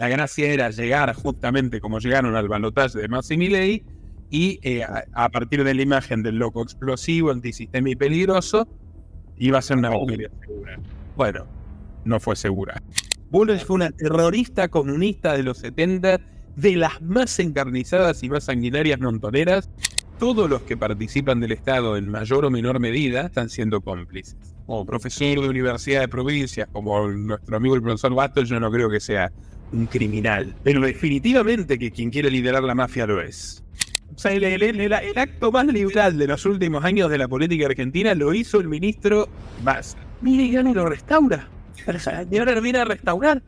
La ganancia era llegar justamente como llegaron al balotaje de Massimilei y eh, a, partir de la imagen del loco explosivo, antisistema y peligroso, iba a ser una operación segura. Bueno, no fue segura. Bullrich fue una terrorista comunista de los 70, de las más encarnizadas y más sanguinarias montoneras. Todos los que participan del Estado en mayor o menor medida están siendo cómplices. O profesor de universidad de provincias, como nuestro amigo el profesor Bastos, yo no creo que sea un criminal, pero definitivamente que quien quiere liderar la mafia lo es. O sea, el, acto más liberal de los últimos años de la política argentina lo hizo el ministro Más. Mire, ya lo restaura. Y ahora viene a restaurar.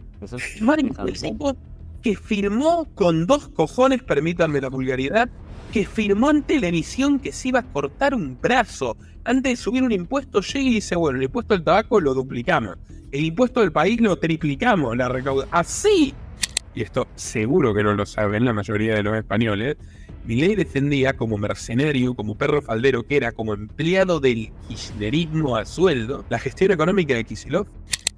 que firmó con dos cojones, permítanme la vulgaridad, que firmó en televisión que se iba a cortar un brazo antes de subir un impuesto, llega y dice, bueno, el impuesto del tabaco lo duplicamos, el impuesto del país lo triplicamos, la recauda. Así, y esto seguro que no lo saben la mayoría de los españoles, ley defendía como mercenario, como perro faldero que era, como empleado del kirchnerismo a sueldo, la gestión económica de Kisilov.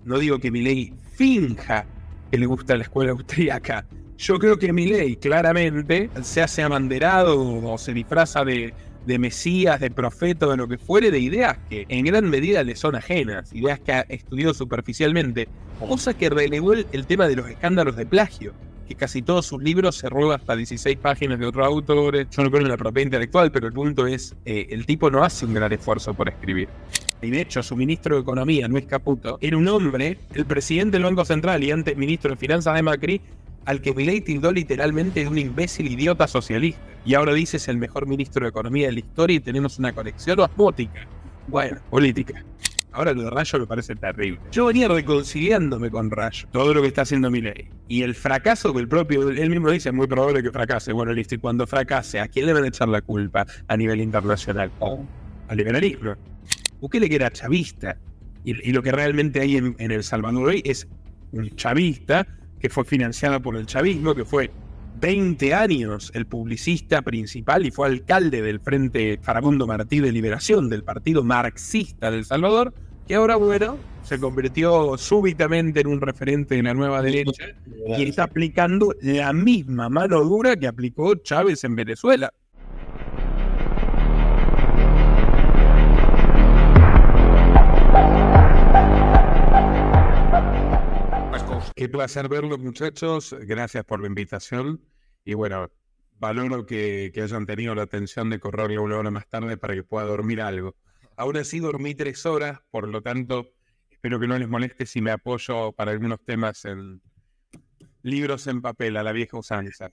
No digo que ley finja que le gusta la escuela austríaca. Yo creo que ley claramente se hace abanderado o se disfraza de de mesías, de profetas, de lo que fuere, de ideas que en gran medida le son ajenas, ideas que ha estudiado superficialmente, cosa que relegó el, tema de los escándalos de plagio que casi todos sus libros se roba hasta 16 páginas de otros autores. Yo no creo en la propiedad intelectual, pero el punto es, eh, el tipo no hace un gran esfuerzo por escribir. Y de hecho, su ministro de Economía, Luis Caputo, era un hombre, el presidente del Banco Central y antes ministro de Finanzas de Macri, al que Milei tildó literalmente de un imbécil idiota socialista y ahora dices el mejor ministro de Economía de la historia y tenemos una conexión osmótica. Bueno, política. Ahora lo de Rayo me parece terrible. Yo venía reconciliándome con Rayo, todo lo que está haciendo Milei. Y el fracaso que el propio, él mismo dice, es muy probable que fracase. Bueno, listo, y cuando fracase, ¿a quién le van a echar la culpa a nivel internacional? A al liberalismo. ¿qué que era chavista. Y, lo que realmente hay en, en El Salvador hoy es un chavista que fue financiado por el chavismo, que fue 20 años el publicista principal y fue alcalde del Frente Faramundo Martí de Liberación, del Partido Marxista del Salvador, que ahora, bueno, se convirtió súbitamente en un referente de la nueva derecha y está aplicando la misma mano dura que aplicó Chávez en Venezuela. Qué placer verlos, muchachos. Gracias por la invitación. Y bueno, valoro que, hayan tenido la atención de correrle una hora más tarde para que pueda dormir algo. Aún así, dormí tres horas, por lo tanto, espero que no les moleste si me apoyo para algunos temas en libros en papel, a la vieja usanza.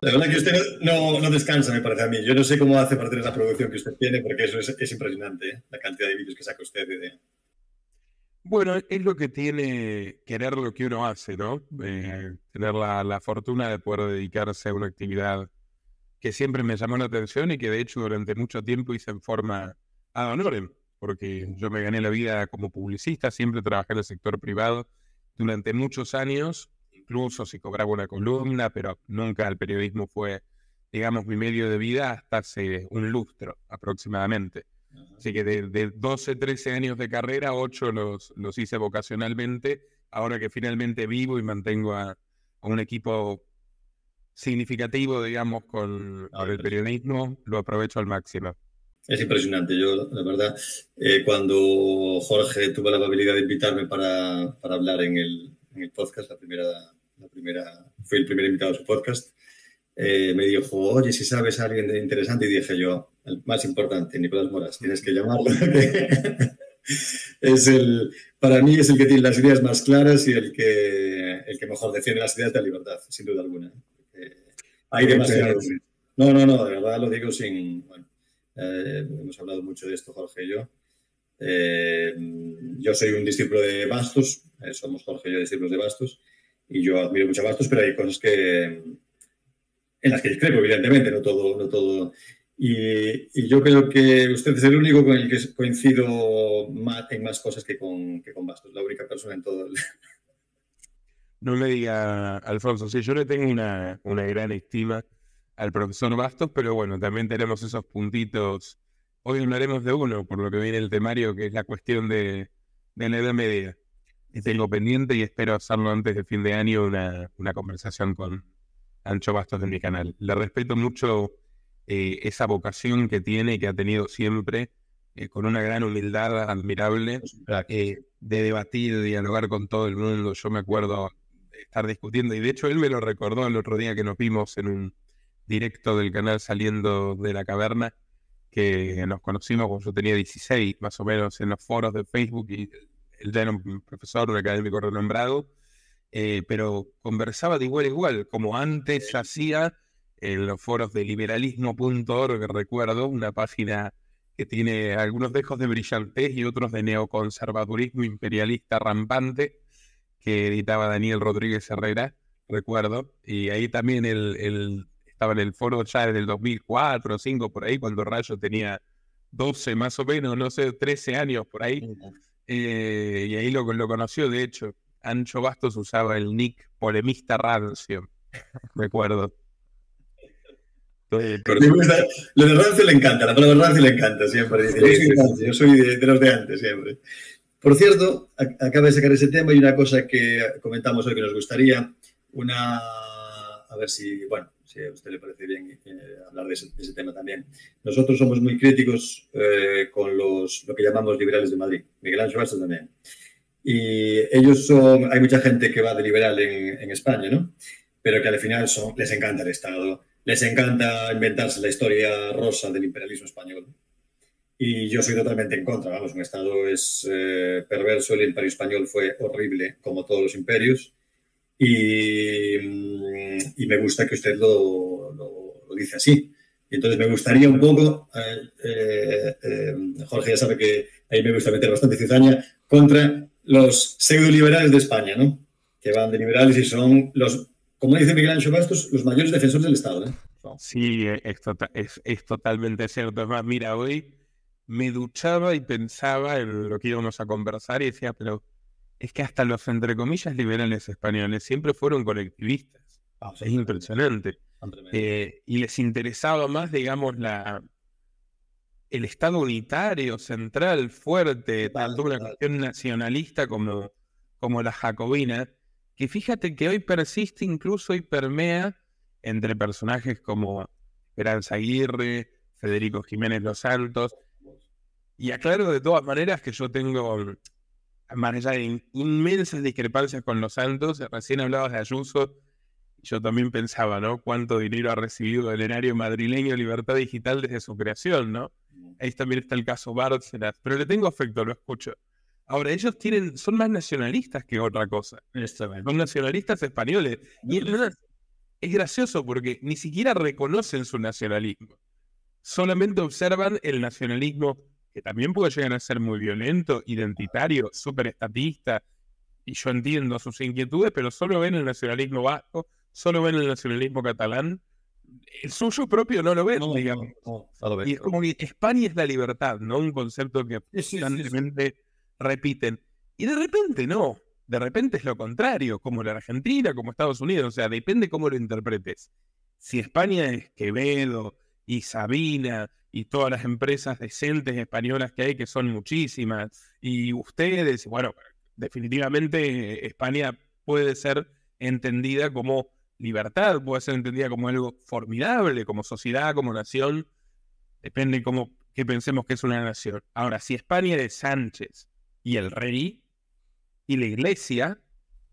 La verdad que usted no, descansa, me parece a mí. Yo no sé cómo hace para tener la producción que usted tiene, porque eso es, impresionante, ¿eh? la cantidad de vídeos que saca usted de, bueno, es lo que tiene querer lo que uno hace, ¿no? Eh, tener la, fortuna de poder dedicarse a una actividad que siempre me llamó la atención y que de hecho durante mucho tiempo hice en forma ad honorem, porque yo me gané la vida como publicista, siempre trabajé en el sector privado durante muchos años, incluso si cobraba una columna, pero nunca el periodismo fue, digamos, mi medio de vida hasta hace un lustro aproximadamente. Así que de, de, 12, 13 años de carrera, 8 los, los hice vocacionalmente. Ahora que finalmente vivo y mantengo a, un equipo significativo, digamos, con, ah, el periodismo, lo aprovecho al máximo. Es impresionante, yo la verdad, eh, cuando Jorge tuvo la amabilidad de invitarme para, para hablar en el, en el, podcast, la primera, la primera, fui el primer invitado a su podcast, eh, me dijo, oye, si sabes a alguien interesante, y dije yo, el más importante, Nicolás Moras, tienes que llamarlo. es el, para mí es el que tiene las ideas más claras y el que, el que mejor defiende las ideas de la libertad, sin duda alguna. ¿eh? hay demasiados. No, no, no, de verdad lo digo sin... Bueno, eh, hemos hablado mucho de esto, Jorge y yo. yo soy un discípulo de Bastos, somos Jorge y yo discípulos de Bastos, y yo admiro mucho a Bastos, pero hay cosas que, en las que discrepo, evidentemente, no todo, no todo. Y, yo creo que usted es el único con el que coincido más, en más cosas que con, que con Bastos, la única persona en todo No le diga, Alfonso, sí, yo le tengo una, una gran estima al profesor Bastos, pero bueno, también tenemos esos puntitos. Hoy hablaremos de uno, por lo que viene el temario, que es la cuestión de, la Edad Media. Y Tengo pendiente y espero hacerlo antes del fin de año una, una conversación con, Ancho Bastos de mi canal. Le respeto mucho eh, esa vocación que tiene y que ha tenido siempre, eh, con una gran humildad admirable, eh, de debatir, dialogar con todo el mundo. Yo me acuerdo estar discutiendo, y de hecho él me lo recordó el otro día que nos vimos en un directo del canal saliendo de la caverna, que nos conocimos cuando yo tenía 16, más o menos, en los foros de Facebook, y él ya era un profesor, académico renombrado eh, pero conversaba de igual a igual, como antes hacía en los foros de liberalismo.org, recuerdo, una página que tiene algunos dejos de brillantez y otros de neoconservadurismo imperialista rampante, que editaba Daniel Rodríguez Herrera, recuerdo, y ahí también el, estaba en el foro ya en el 2004 o 2005, por ahí, cuando Rayo tenía 12 más o menos, no sé, 13 años por ahí, eh, y ahí lo, lo conoció, de hecho. Ancho Bastos usaba el nick polemista rancio, recuerdo. acuerdo. Lo de rancio le encanta, la palabra rancio le encanta siempre. yo soy, de, los de antes siempre. Por cierto, acabo acaba de sacar ese tema y una cosa que comentamos hoy que nos gustaría, una, a ver si, bueno, si a usted le parece bien eh, hablar de ese, tema también. Nosotros somos muy críticos eh, con los, lo que llamamos liberales de Madrid. Miguel Ancho Bastos también. Y ellos son, hay mucha gente que va de liberal en, España, ¿no? Pero que al final son, les encanta el Estado, les encanta inventarse la historia rosa del imperialismo español. Y yo soy totalmente en contra, vamos, un Estado es eh, perverso, el imperio español fue horrible, como todos los imperios, y, mm, y me gusta que usted lo, lo, dice así. Entonces me gustaría un poco, eh, eh, Jorge ya sabe que ahí me gusta meter bastante cizaña, contra los liberales de España, ¿no? Que van de liberales y son los, como dice Miguel Ángel Bastos, los mayores defensores del Estado, ¿eh? Sí, tota-, es, totalmente cierto. Es mira, hoy me duchaba y pensaba en lo que íbamos a conversar y decía, pero es que hasta los, entre comillas, liberales españoles siempre fueron colectivistas. Ah, es impresionante. Eh, y les interesaba más, digamos, la, el Estado unitario, central, fuerte, tanto una cuestión nacionalista como, como la jacobina, que fíjate que hoy persiste incluso y permea entre personajes como Esperanza Aguirre, Federico Jiménez Los Altos, Y aclaro de todas maneras que yo tengo, más de inmensas discrepancias con Los Altos, recién hablabas de Ayuso, yo también pensaba, ¿no? Cuánto dinero ha recibido el enario madrileño Libertad Digital desde su creación, ¿no? Ahí también está el caso Bárcenas, pero le tengo afecto, lo escucho. Ahora, ellos tienen, son más nacionalistas que otra cosa. Son nacionalistas españoles. Y es, gracioso porque ni siquiera reconocen su nacionalismo. Solamente observan el nacionalismo que también puede llegar a ser muy violento, identitario, súper estatista, y yo entiendo sus inquietudes, pero solo ven el nacionalismo vasco, solo ven el nacionalismo catalán, el suyo propio no lo ven, digamos. y es como que España es la libertad, ¿no? Un concepto que constantemente repiten. Y de repente no, de repente es lo contrario, como la Argentina, como Estados Unidos, o sea, depende cómo lo interpretes. Si España es Quevedo y Sabina y todas las empresas decentes españolas que hay, que son muchísimas, y ustedes, bueno, definitivamente España puede ser entendida como libertad puede ser entendida como algo formidable, como sociedad, como nación, depende de cómo que pensemos que es una nación. Ahora, si España de Sánchez y el rey y la iglesia,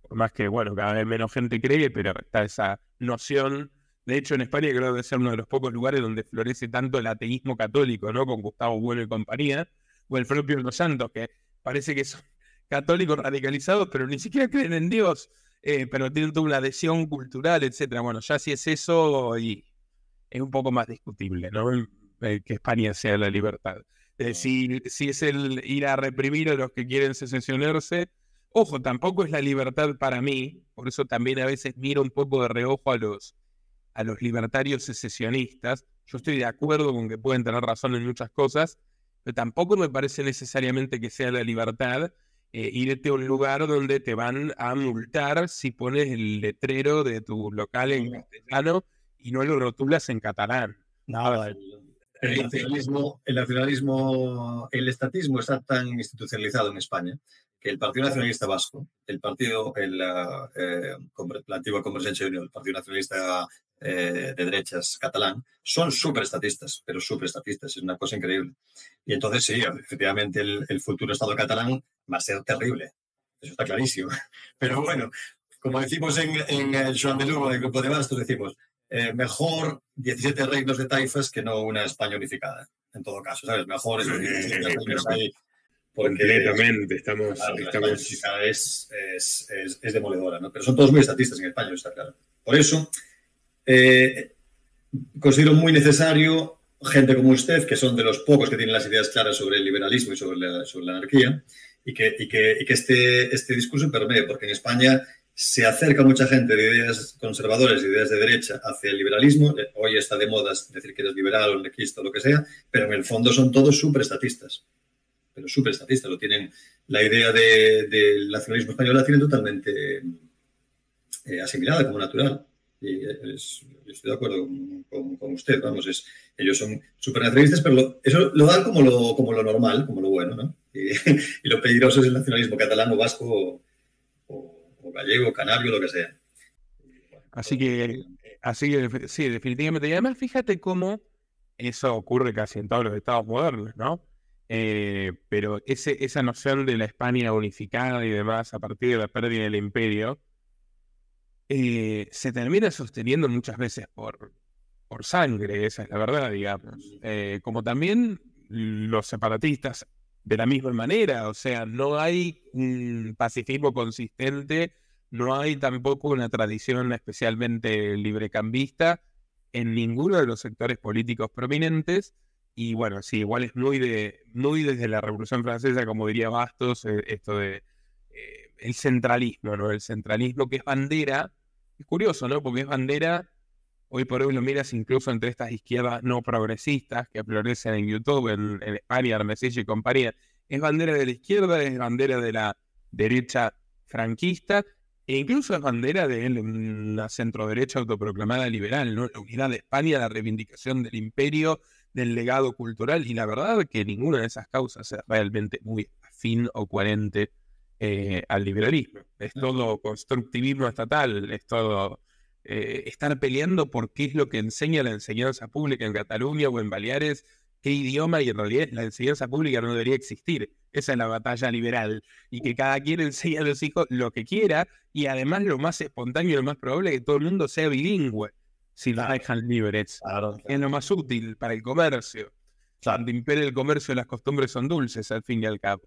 por más que, bueno, cada vez menos gente cree, pero está esa noción. De hecho, en España creo que ser uno de los pocos lugares donde florece tanto el ateísmo católico, ¿no? Con Gustavo Bueno y compañía, o el propio Los Santos, que parece que son católicos radicalizados, pero ni siquiera creen en Dios. Eh, pero tienen toda una adhesión cultural, etcétera. Bueno, ya si es eso, y es un poco más discutible, ¿no? que España sea la libertad. si, es el ir a reprimir a los que quieren secesionarse, ojo, tampoco es la libertad para mí, por eso también a veces miro un poco de reojo a los, a los libertarios secesionistas. Yo estoy de acuerdo con que pueden tener razón en muchas cosas, pero tampoco me parece necesariamente que sea la libertad, eh, irte a un lugar donde te van a multar si pones el letrero de tu local en catalán y no lo rotulas en catalán. Eh. el, nacionalismo, el estatismo está tan institucionalizado en España que el Partido Nacionalista Vasco, el partido, el, eh, la antigua de Unión, el Partido Nacionalista eh, de derechas catalán, son súper estatistas, pero súper estatistas, es una cosa increíble. Y entonces sí, efectivamente el, futuro Estado catalán va a ser terrible, eso está clarísimo. Pero bueno, como decimos en, el Joan de Lugo, del Grupo de Bastos, decimos, eh, mejor 17 reinos de taifas que no una España unificada, en todo caso, ¿sabes? Mejor Porque, estamos... estamos... Es, es, es, demoledora, ¿no? Pero son todos muy estatistas en España, está claro. Por eso, eh, considero muy necesario gente como usted, que son de los pocos que tienen las ideas claras sobre el liberalismo y sobre la, anarquía, y que, este, este, discurso permee, porque en España se acerca mucha gente de ideas conservadoras, de ideas de derecha hacia el liberalismo. Eh, hoy está de moda decir que eres liberal o nequista o lo que sea, pero en el fondo son todos superestatistas. Pero superestatistas, lo tienen. La idea del nacionalismo español la tienen totalmente eh, asimilada como natural y eh, estoy de acuerdo con, usted, vamos, es, ellos son súper pero eso lo dan como lo, como lo normal, como lo bueno, ¿no? Y, lo peligroso es el nacionalismo catalán o vasco o, gallego, canario, lo que sea. así que, así sí, definitivamente. Y además, fíjate cómo eso ocurre casi en todos los estados modernos, ¿no? Eh, pero ese, esa noción de la España unificada y demás a partir de la pérdida del imperio, eh, se termina sosteniendo muchas veces por, sangre, esa es la verdad, digamos. Eh, como también los separatistas de la misma manera, o sea, no hay un pacifismo consistente, no hay tampoco una tradición especialmente librecambista en ninguno de los sectores políticos prominentes. Y bueno, sí, igual es muy, de, muy desde la Revolución Francesa, como diría Bastos, eh, esto de el centralismo, ¿no? El centralismo que es bandera, es curioso, ¿no? Porque es bandera, hoy por hoy lo miras incluso entre estas izquierdas no progresistas que florecen en YouTube, en, España, Armesilla y compañía. Es bandera de la izquierda, es bandera de la derecha franquista, e incluso es bandera de la centroderecha autoproclamada liberal, ¿no? La unidad de España, la reivindicación del imperio, del legado cultural, y la verdad que ninguna de esas causas es realmente muy afín o coherente eh, al liberalismo. Es todo constructivismo estatal, es todo eh, estar peleando por qué es lo que enseña la enseñanza pública en Cataluña o en Baleares, qué idioma, y en realidad la enseñanza pública no debería existir. Esa es la batalla liberal. Y que cada quien enseñe a los hijos lo que quiera, y además lo más espontáneo y lo más probable es que todo el mundo sea bilingüe si la dejan libres. Es lo más útil para el comercio. Cuando impere el comercio, las costumbres son dulces, al fin y al cabo.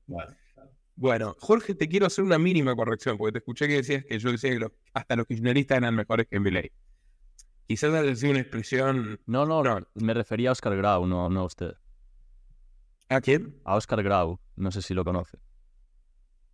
Bueno, Jorge, te quiero hacer una mínima corrección, porque te escuché que decías que yo decía que hasta los kirchneristas eran mejores que Milley. Quizás haya decir una expresión... No, no, no, me refería a Oscar Grau, no, no a usted. ¿A quién? A Oscar Grau, no sé si lo conoce.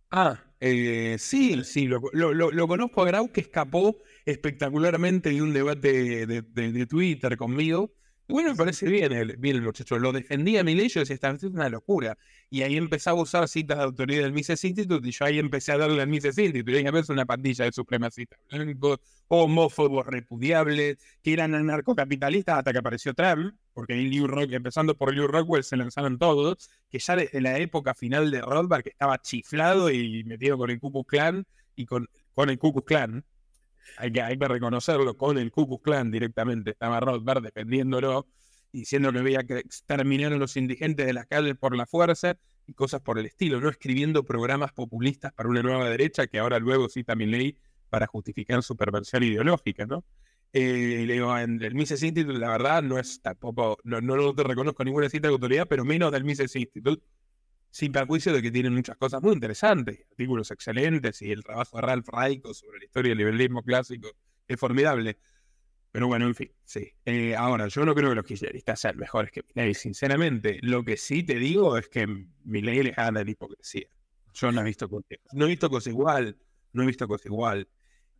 Ah, eh, sí, sí, lo, conozco a Grau que escapó espectacularmente de un debate de Twitter conmigo bueno, me parece bien el, bien muchacho. Lo defendía a mi ley, yo decía, es una locura. Y ahí empezaba a usar citas de autoridad del Mises Institute y yo ahí empecé a darle al Mises Institute. Y ahí una pandilla de supremacistas blancos, homófobos repudiables, que eran anarcocapitalistas hasta que apareció Trump, porque ahí New Rock, empezando por New Rockwell se lanzaron todos, que ya desde la época final de Rothbard que estaba chiflado y metido con el Ku Klux Klan y con, con el Ku Klux Klan hay, que, reconocerlo, con el Ku Clan directamente. Estaba Rothbard defendiéndolo, diciendo que había que exterminar a los indigentes de las calles por la fuerza y cosas por el estilo, no escribiendo programas populistas para una nueva derecha que ahora luego cita mi ley para justificar su perversión ideológica, ¿no? Eh, le digo, en el Mises Institute, la verdad, no es no, te reconozco ninguna cita de autoridad, pero menos del Mises Institute sin perjuicio de que tienen muchas cosas muy interesantes, artículos excelentes y el trabajo de Ralph Raico sobre la historia del liberalismo clásico es formidable. Pero bueno, en fin, sí. Eh, ahora, yo no creo que los kirchneristas sean mejores que y sinceramente. Lo que sí te digo es que Milei les gana de hipocresía. Yo no he visto cosas, no cosa igual, no he visto cosa igual.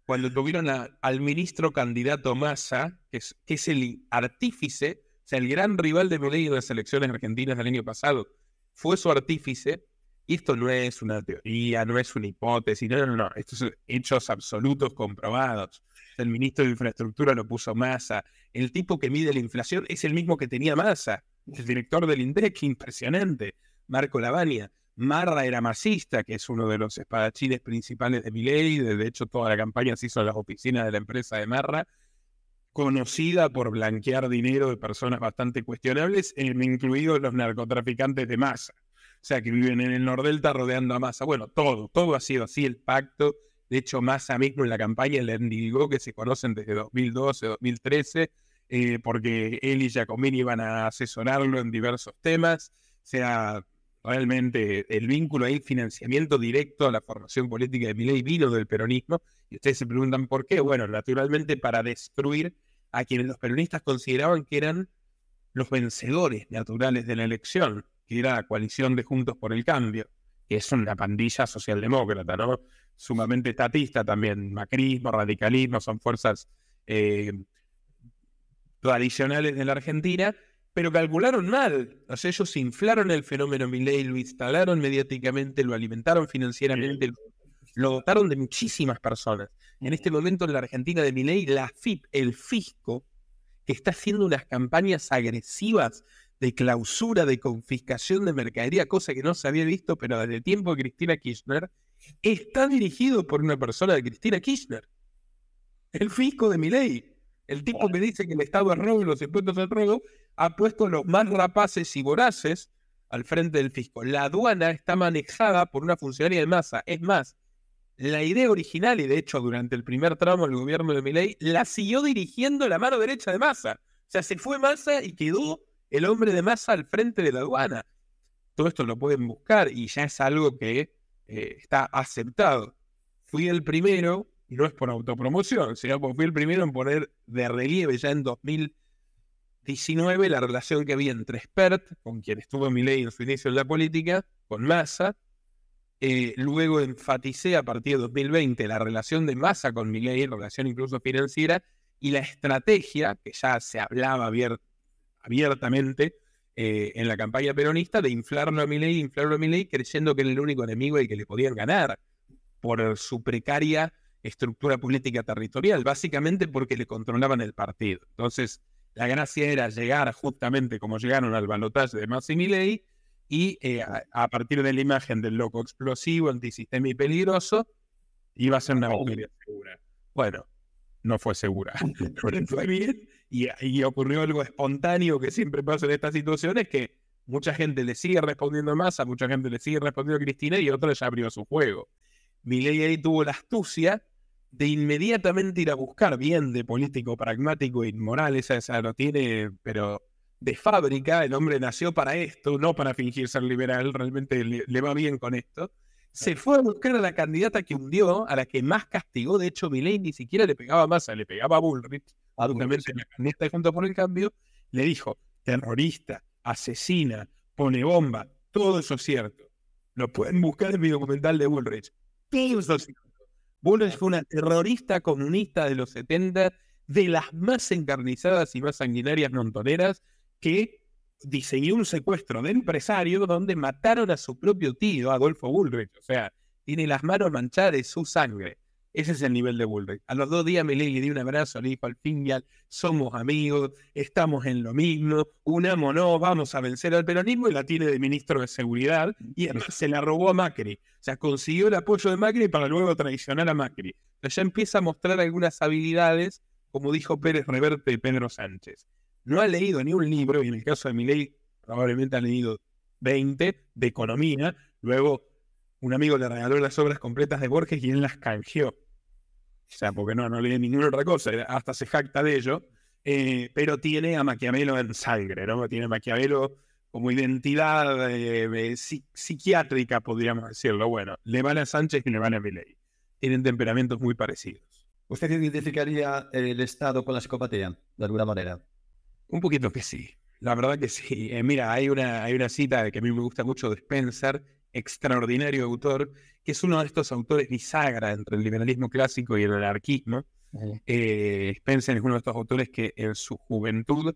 Cuando tuvieron al ministro candidato Massa, que es, el artífice, o sea, el gran rival de Milei de las elecciones argentinas del año pasado, fue su artífice. Y esto no es una teoría, no es una hipótesis, no, no, no, estos son hechos absolutos comprobados. El ministro de Infraestructura lo puso Massa. El tipo que mide la inflación es el mismo que tenía Massa. El director del INDEC, impresionante, Marco Lavania. Marra era masista, que es uno de los espadachines principales de Miley. De hecho, toda la campaña se hizo en las oficinas de la empresa de Marra conocida por blanquear dinero de personas bastante cuestionables, eh, incluidos los narcotraficantes de masa. O sea, que viven en el Nordelta rodeando a masa, Bueno, todo, todo ha sido así, el pacto. De hecho, Massa mismo en la campaña le indicó que se conocen desde 2012, 2013, eh, porque él y Giacomini iban a asesorarlo en diversos temas. O sea, realmente el vínculo ahí, financiamiento directo a la formación política de Milei vino del peronismo. Y ustedes se preguntan por qué. Bueno, naturalmente para destruir a quienes los peronistas consideraban que eran los vencedores naturales de la elección, que era la coalición de Juntos por el Cambio, que es una pandilla socialdemócrata, ¿no? Sumamente estatista también, macrismo, radicalismo, son fuerzas eh, tradicionales de la Argentina, pero calcularon mal. O sea, ellos inflaron el fenómeno Milley, lo instalaron mediáticamente, lo alimentaron financieramente, lo dotaron de muchísimas personas. En este momento en la Argentina de Miley, la FIP, el fisco, que está haciendo unas campañas agresivas de clausura, de confiscación de mercadería, cosa que no se había visto, pero desde el tiempo de Cristina Kirchner, está dirigido por una persona de Cristina Kirchner. El fisco de Miley. el tipo que dice que el Estado es robo y los impuestos es robo, ha puesto los más rapaces y voraces al frente del fisco. La aduana está manejada por una funcionaria de masa. Es más, la idea original, y de hecho durante el primer tramo del gobierno de Milei, la siguió dirigiendo la mano derecha de Massa. O sea, se fue Massa y quedó el hombre de Massa al frente de la aduana. Todo esto lo pueden buscar y ya es algo que eh, está aceptado. Fui el primero, y no es por autopromoción, sino porque fui el primero en poner de relieve ya en 2019 la relación que había entre Spert, con quien estuvo Milei en su inicio en la política, con Massa, eh, luego enfaticé a partir de 2020 la relación de masa con Milei, relación incluso financiera, y la estrategia, que ya se hablaba abiertamente eh, en la campaña peronista, de inflarlo a Milei, inflarlo a Milei, creyendo que era el único enemigo y que le podían ganar por su precaria estructura política territorial, básicamente porque le controlaban el partido. Entonces, la gracia era llegar justamente como llegaron al balotaje de Massa y Milei, y eh, a, partir de la imagen del loco explosivo, antisistema y peligroso, iba a ser una mujer segura. Bueno, no fue segura, pero fue bien y, ocurrió algo espontáneo que siempre pasa en estas situaciones que mucha gente le sigue respondiendo a mucha gente le sigue respondiendo a Cristina y otra ya abrió su juego. Milei ahí tuvo la astucia de inmediatamente ir a buscar bien de político pragmático y inmoral, esa, esa lo tiene, pero de fábrica, el hombre nació para esto, no para fingir ser liberal, realmente le, va bien con esto. Se fue a buscar a la candidata que hundió, a la que más castigó. De hecho, Milei ni siquiera le pegaba masa, le pegaba a Bullrich, en la candidata de Junto por el Cambio. Le dijo: terrorista, asesina, pone bomba, todo eso es cierto. Lo pueden buscar en mi documental de Bullrich. Todo es cierto. Bullrich fue una terrorista comunista de los 70, de las más encarnizadas y más sanguinarias montoneras que diseñó un secuestro de empresario donde mataron a su propio tío, Adolfo Bullrich. O sea, tiene las manos manchadas de su sangre. Ese es el nivel de Bullrich. A los dos días me le di un abrazo, le dijo al fin somos amigos, estamos en lo mismo, no, vamos a vencer al peronismo y la tiene de ministro de Seguridad y se la robó a Macri. O sea, consiguió el apoyo de Macri para luego traicionar a Macri. ya empieza a mostrar algunas habilidades, como dijo Pérez Reverte y Pedro Sánchez no ha leído ni un libro, y en el caso de Milei probablemente ha leído 20 de economía, luego un amigo le regaló las obras completas de Borges y él las canjeó. O sea, porque no, no lee ninguna otra cosa, hasta se jacta de ello, eh, pero tiene a Maquiavelo en sangre, ¿no? Tiene a Maquiavelo como identidad eh, eh, psiquiátrica, podríamos decirlo. Bueno, le van a Sánchez y le van a Milei. Tienen temperamentos muy parecidos. ¿Usted identificaría el Estado con la psicopatía, de alguna manera? Un poquito que sí, la verdad que sí. Eh, mira, hay una, hay una cita que a mí me gusta mucho de Spencer, extraordinario autor, que es uno de estos autores bisagra entre el liberalismo clásico y el anarquismo. Eh, Spencer es uno de estos autores que en su juventud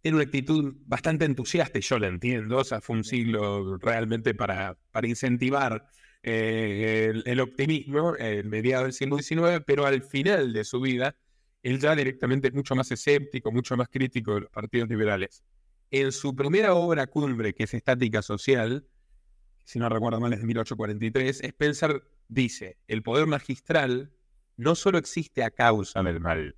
tiene una actitud bastante entusiasta, y yo la entiendo, o sea, fue un siglo realmente para, para incentivar eh, el, optimismo en mediados del siglo XIX, pero al final de su vida él ya directamente es mucho más escéptico, mucho más crítico de los partidos liberales. En su primera obra cumbre, que es Estática Social, si no recuerdo mal es de 1843, Spencer dice, el poder magistral no solo existe a causa del mal,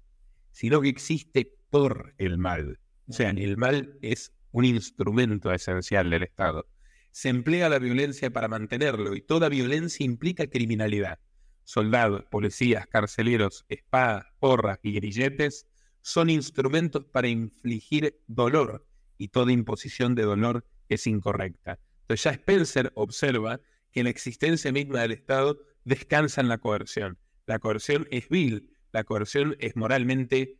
sino que existe por el mal. O sea, el mal es un instrumento esencial del Estado. Se emplea la violencia para mantenerlo y toda violencia implica criminalidad soldados, policías, carceleros, espadas, porras y grilletes son instrumentos para infligir dolor y toda imposición de dolor es incorrecta. Entonces ya Spencer observa que la existencia misma del Estado descansa en la coerción. La coerción es vil, la coerción es moralmente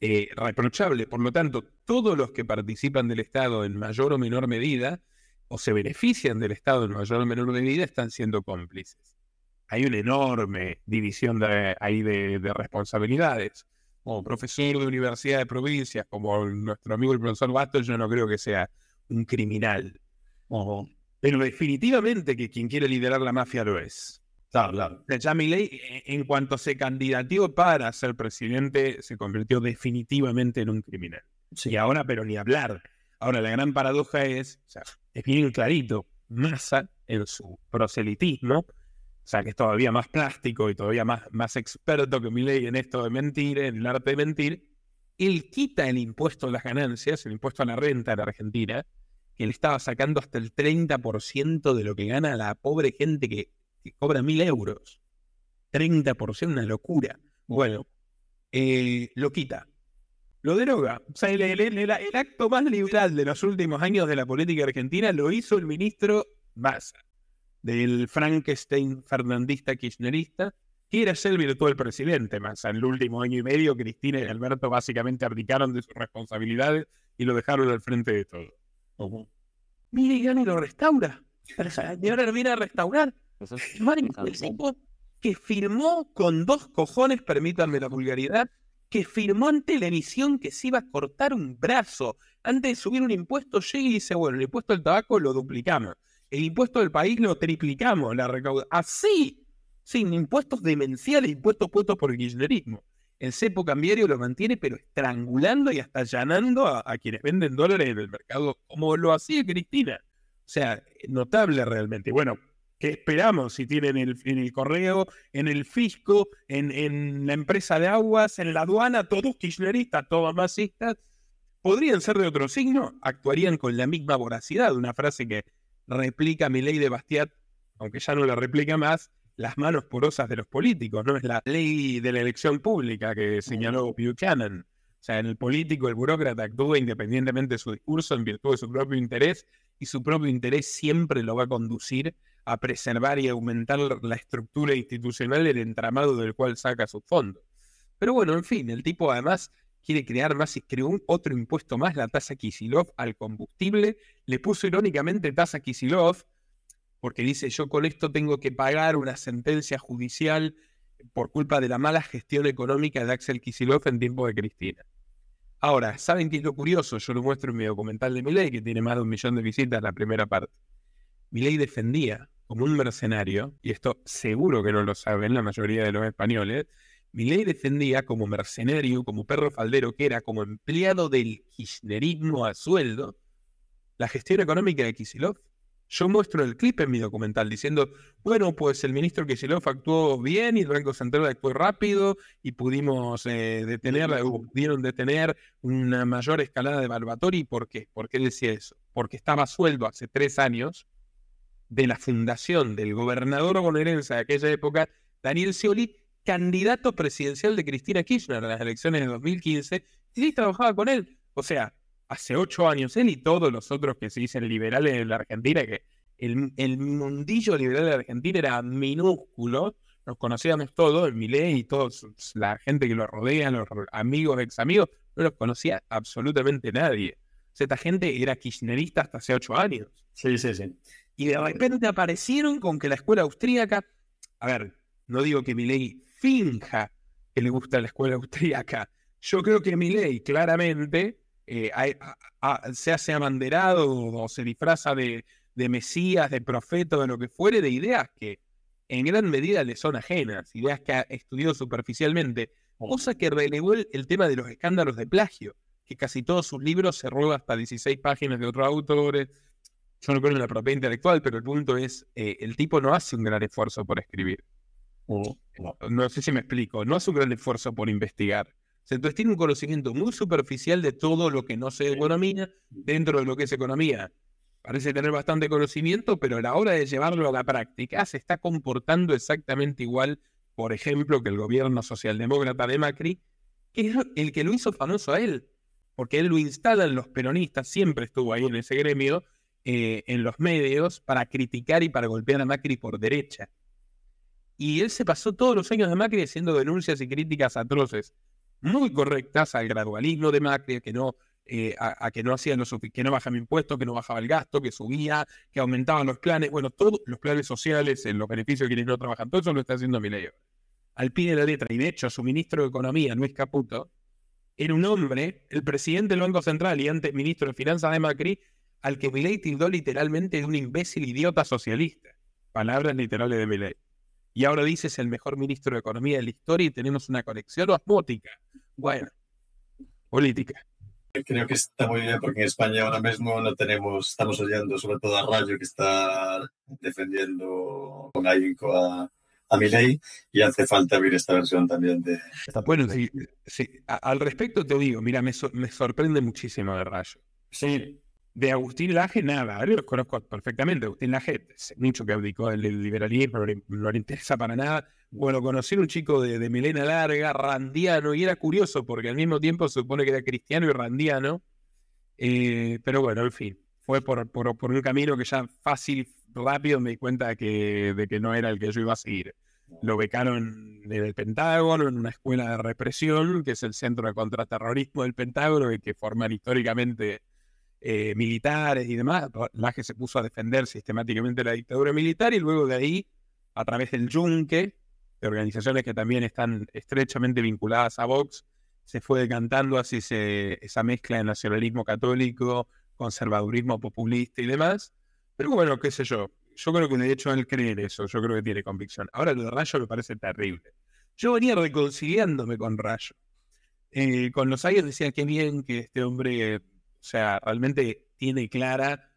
eh, reprochable. Por lo tanto, todos los que participan del Estado en mayor o menor medida o se benefician del Estado en mayor o menor medida están siendo cómplices hay una enorme división de, ahí de, responsabilidades. Como profesor de universidad de provincias, como nuestro amigo el profesor Bastos, yo no creo que sea un criminal. Pero definitivamente que quien quiere liderar la mafia lo es. Claro, claro. Ya eh, en cuanto se candidateó para ser presidente, se convirtió definitivamente en un criminal. Sí. ahora, pero ni hablar. Ahora, la gran paradoja es, es bien clarito, Massa en su proselitismo o sea, que es todavía más plástico y todavía más, más experto que ley en esto de mentir, en el arte de mentir, él quita el impuesto a las ganancias, el impuesto a la renta en Argentina, que él estaba sacando hasta el 30% de lo que gana la pobre gente que, cobra mil euros. 30%, una locura. Bueno, eh, lo quita, lo deroga. O sea, el, el, acto más liberal de los últimos años de la política argentina lo hizo el ministro Massa del Frankenstein fernandista kirchnerista, quiere ser virtual presidente, más en el último año y medio Cristina y Alberto básicamente abdicaron de sus responsabilidades y lo dejaron al frente de todo. Mire, y lo restaura. Y ahora lo viene a restaurar. que firmó con dos cojones, permítanme la vulgaridad, que firmó en televisión que se iba a cortar un brazo antes de subir un impuesto, llega y dice, bueno, el impuesto al tabaco lo duplicamos. El impuesto del país lo triplicamos, la recaudación. Así, sin impuestos demenciales, impuestos puestos por el kirchnerismo. El cepo cambiario lo mantiene, pero estrangulando y hasta allanando a, quienes venden dólares en el mercado, como lo hacía Cristina. O sea, notable realmente. Bueno, ¿qué esperamos si tienen en el correo, en el fisco, en, en, la empresa de aguas, en la aduana, todos kirchneristas, todos masistas? ¿Podrían ser de otro signo? Actuarían con la misma voracidad, una frase que replica mi ley de Bastiat, aunque ya no la replica más, las manos porosas de los políticos, ¿no? Es la ley de la elección pública que señaló Buchanan. O sea, en el político, el burócrata actúa independientemente de su discurso en virtud de su propio interés y su propio interés siempre lo va a conducir a preservar y aumentar la estructura institucional, el entramado del cual saca sus fondos. Pero bueno, en fin, el tipo además quiere crear más, y creó otro impuesto más, la tasa Kisilov al combustible, le puso irónicamente tasa Kisilov, porque dice, yo con esto tengo que pagar una sentencia judicial por culpa de la mala gestión económica de Axel Kisilov en tiempo de Cristina. Ahora, ¿saben qué es lo curioso? Yo lo muestro en mi documental de Miley, que tiene más de un millón de visitas la primera parte. Miley defendía como un mercenario, y esto seguro que no lo saben la mayoría de los españoles, ley defendía como mercenario, como perro faldero que era, como empleado del kirchnerismo a sueldo, la gestión económica de Kisilov. Yo muestro el clip en mi documental diciendo, bueno, pues el ministro Kisilov actuó bien y el Banco Central actuó rápido y pudimos eh, detener, o pudieron detener una mayor escalada de Barbatori. ¿Por qué? ¿Por qué decía eso? Porque estaba a sueldo hace tres años de la fundación del gobernador bonaerense de aquella época, Daniel Scioli, candidato presidencial de Cristina Kirchner en las elecciones de 2015 y sí trabajaba con él. O sea, hace ocho años él y todos los otros que se dicen liberales en la Argentina, que el, mundillo liberal de la Argentina era minúsculo, nos conocíamos todos, el y todos la gente que lo rodea, los amigos, ex amigos, no los conocía absolutamente nadie. O sea, esta gente era kirchnerista hasta hace ocho años. Sí, sí, sí. Y de repente aparecieron con que la escuela austríaca, a ver, no digo que Milei finja que le gusta la escuela austríaca. Yo creo que Milei claramente eh, se hace abanderado o se disfraza de, mesías, de profeta, de lo que fuere, de ideas que en gran medida le son ajenas, ideas que ha estudiado superficialmente, cosa que relegó el, tema de los escándalos de plagio, que casi todos sus libros se roban hasta 16 páginas de otros autores. Yo no creo en la propiedad intelectual, pero el punto es, eh, el tipo no hace un gran esfuerzo por escribir. Eh, no sé si me explico, no hace un gran esfuerzo por investigar. Entonces tiene un conocimiento muy superficial de todo lo que no sé economía dentro de lo que es economía. Parece tener bastante conocimiento, pero a la hora de llevarlo a la práctica se está comportando exactamente igual, por ejemplo, que el gobierno socialdemócrata de Macri, que es el que lo hizo famoso a él, porque él lo instalan los peronistas, siempre estuvo ahí en ese gremio, eh, en los medios, para criticar y para golpear a Macri por derecha. Y él se pasó todos los años de Macri haciendo denuncias y críticas atroces, muy correctas al gradualismo de Macri, que no, eh, a, que no hacían los que no bajaban impuestos, que no bajaba el gasto, que subía, que aumentaban los planes, bueno, todos los planes sociales, en los beneficios de quienes no trabajan, todo eso lo está haciendo Milei. Al pie de la letra, y de hecho, su ministro de Economía, Luis Caputo, era un hombre, el presidente del Banco Central y antes ministro de Finanzas de Macri, al que Milei tildó literalmente de un imbécil idiota socialista. Palabras literales de Milei y ahora dices el mejor ministro de Economía de la historia y tenemos una conexión osmótica. Bueno, política. Creo que está muy bien porque en España ahora mismo no tenemos, estamos oyendo sobre todo a Rayo que está defendiendo con alguien a, a mi ley y hace falta abrir esta versión también de... Bueno, sí, al respecto te digo, mira, me, me sorprende muchísimo de Rayo. Sí, de Agustín Laje, nada, yo los conozco perfectamente. Agustín Laje, mucho que abdicó el liberalismo, pero no le interesa para nada. Bueno, conocí a un chico de, de, melena larga, randiano, y era curioso porque al mismo tiempo se supone que era cristiano y randiano. Eh, pero bueno, en fin, fue por, un camino que ya fácil, rápido me di cuenta de que, de que no era el que yo iba a seguir. Lo becaron en el Pentágono, en una escuela de represión, que es el centro de contraterrorismo del Pentágono y que forman históricamente eh, militares y demás. que se puso a defender sistemáticamente la dictadura militar y luego de ahí, a través del yunque, de organizaciones que también están estrechamente vinculadas a Vox, se fue decantando hacia esa mezcla de nacionalismo católico, conservadurismo populista y demás. Pero bueno, qué sé yo. Yo creo que de hecho él creer eso, yo creo que tiene convicción. Ahora lo de Rayo me parece terrible. Yo venía reconciliándome con Rayo. Eh, con los años decía, qué bien que este hombre o sea, realmente tiene clara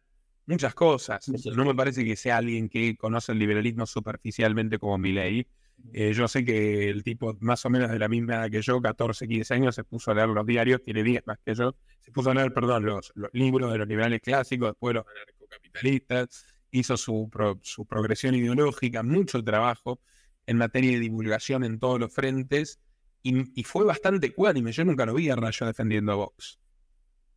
muchas cosas. No me parece que sea alguien que conoce el liberalismo superficialmente como Miley. Eh, yo sé que el tipo más o menos de la misma edad que yo, 14, 15 años, se puso a leer los diarios, tiene 10 más que yo, se puso a leer, perdón, los, libros de los liberales clásicos, después los anarcocapitalistas, hizo su, su progresión ideológica, mucho trabajo en materia de divulgación en todos los frentes, y, y fue bastante cuánime, yo nunca lo vi a Rayo defendiendo a Vox.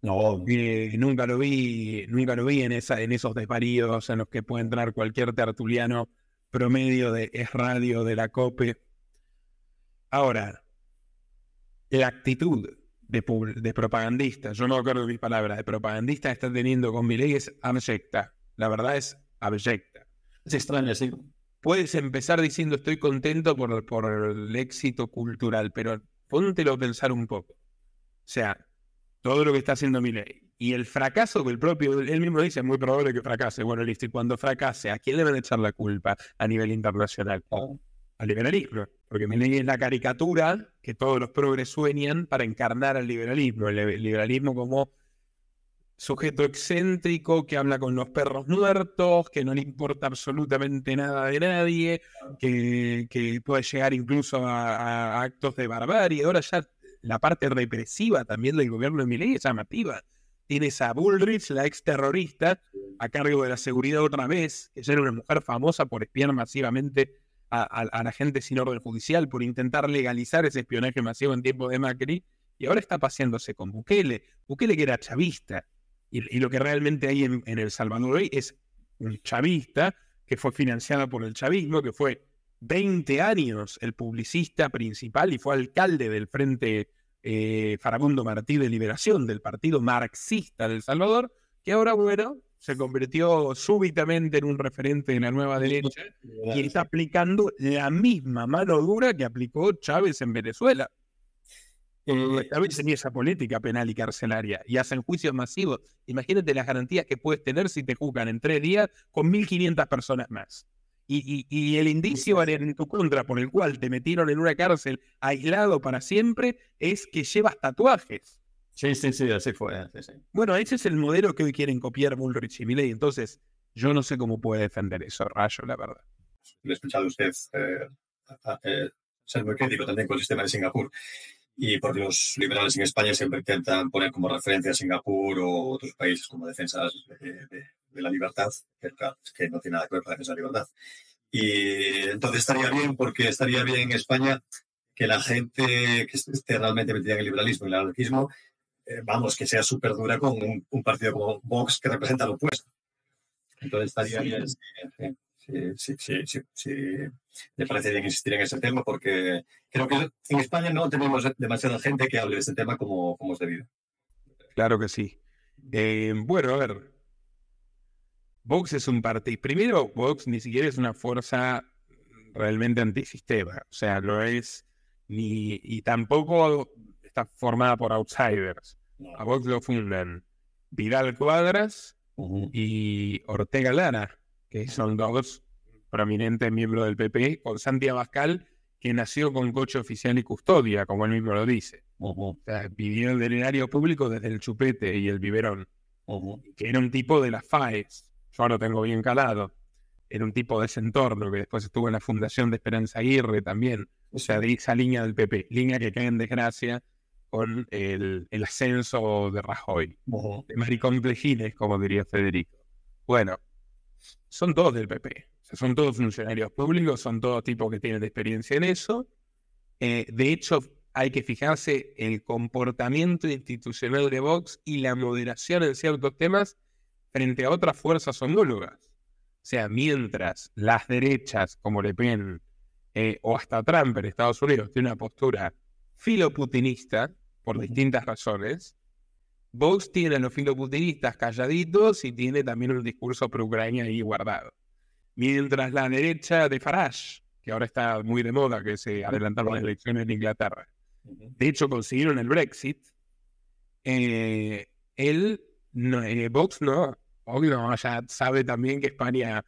No, eh, nunca lo vi, nunca lo vi en, esos desvaríos en los que puede entrar cualquier tertuliano promedio de Es Radio, de la COPE. Ahora, la actitud de, propagandista, yo no acuerdo mis palabras, de propagandista está teniendo con mi ley es abyecta. La verdad es abyecta. Es extraño, sí. Puedes empezar diciendo estoy contento por, por el éxito cultural, pero póntelo a pensar un poco. O sea, todo lo que está haciendo Miley. Y el fracaso que el propio, él mismo dice, es muy probable que fracase. Bueno, listo, y cuando fracase, ¿a quién deben van echar la culpa a nivel internacional? Al liberalismo. Porque Miley es la caricatura que todos los progres sueñan para encarnar al liberalismo. El liberalismo como sujeto excéntrico que habla con los perros muertos, que no le importa absolutamente nada de nadie, que, puede llegar incluso a, a, actos de barbarie. Ahora ya la parte represiva también del gobierno de Milei es llamativa. Tienes a Bullrich, la exterrorista, a cargo de la seguridad otra vez, que ya era una mujer famosa por espiar masivamente a, la gente sin orden judicial, por intentar legalizar ese espionaje masivo en tiempo de Macri, y ahora está paseándose con Bukele. Bukele que era chavista, y, lo que realmente hay en, en El Salvador hoy es un chavista que fue financiado por el chavismo, que fue 20 años el publicista principal y fue alcalde del Frente Faramundo eh, Farabundo Martí de Liberación, del Partido Marxista del El Salvador, que ahora, bueno, se convirtió súbitamente en un referente de la nueva derecha y está aplicando la misma mano dura que aplicó Chávez en Venezuela. Eh, Chávez tenía esa política penal y carcelaria y hacen juicios masivos. Imagínate las garantías que puedes tener si te juzgan en tres días con 1.500 personas más. Y, el indicio en tu contra por el cual te metieron en una cárcel aislado para siempre es que llevas tatuajes. Sí, sí, sí, así fue. Bueno, ese es el modelo que hoy quieren copiar Bullrich y Milley. Entonces, yo no sé cómo puede defender eso, Rayo, la verdad. Le he escuchado a usted eh, eh, ser muy crítico también con el sistema de Singapur. Y porque los liberales en España siempre intentan poner como referencia a Singapur o otros países como defensas de de la libertad, que no tiene nada que ver con la la libertad. Y entonces estaría bien, porque estaría bien en España que la gente que esté realmente metida en el liberalismo y el anarquismo, eh, vamos, que sea súper dura con un, partido como Vox que representa lo opuesto. Entonces estaría sí. bien eh, eh, Sí, sí, sí. Me parece bien insistir en ese tema, porque creo que en España no tenemos demasiada gente que hable de ese tema como, como es debido. Claro que sí. bueno, a ver, Vox es un partido. Primero, Vox ni siquiera es una fuerza realmente antisistema. O sea, lo es ni. Y tampoco está formada por outsiders. A Vox lo fundan Vidal Cuadras y Ortega Lara, que son dos prominentes miembros del PP, con Santi Abascal, que nació con coche oficial y custodia, como él mismo lo dice. O sea, vivió el erario público desde el chupete y el biberón. Que era un tipo de las FAES, yo lo tengo bien calado. Era un tipo de ese entorno que después estuvo en la Fundación de Esperanza Aguirre también. O sea, de esa línea del PP, línea que cae en desgracia con el, ascenso de Rajoy. De maricón De como diría Federico. Bueno, son todos del PP. son todos funcionarios públicos, son todos tipos que tienen experiencia en eso. Eh, de hecho, hay que fijarse en el comportamiento institucional de Vox y la moderación en ciertos temas frente a otras fuerzas homólogas. O sea, mientras las derechas, como Le Pen eh, o hasta Trump en Estados Unidos, tiene una postura filoputinista por distintas razones, Vox tiene a los filoputinistas calladitos y tiene también un discurso pro-Ucrania ahí guardado. Mientras la derecha de Farage, que ahora está muy de moda, que se adelantaron las elecciones en Inglaterra, de hecho consiguieron el Brexit, eh, él, eh, Vox no, obvio, ya sabe también que España,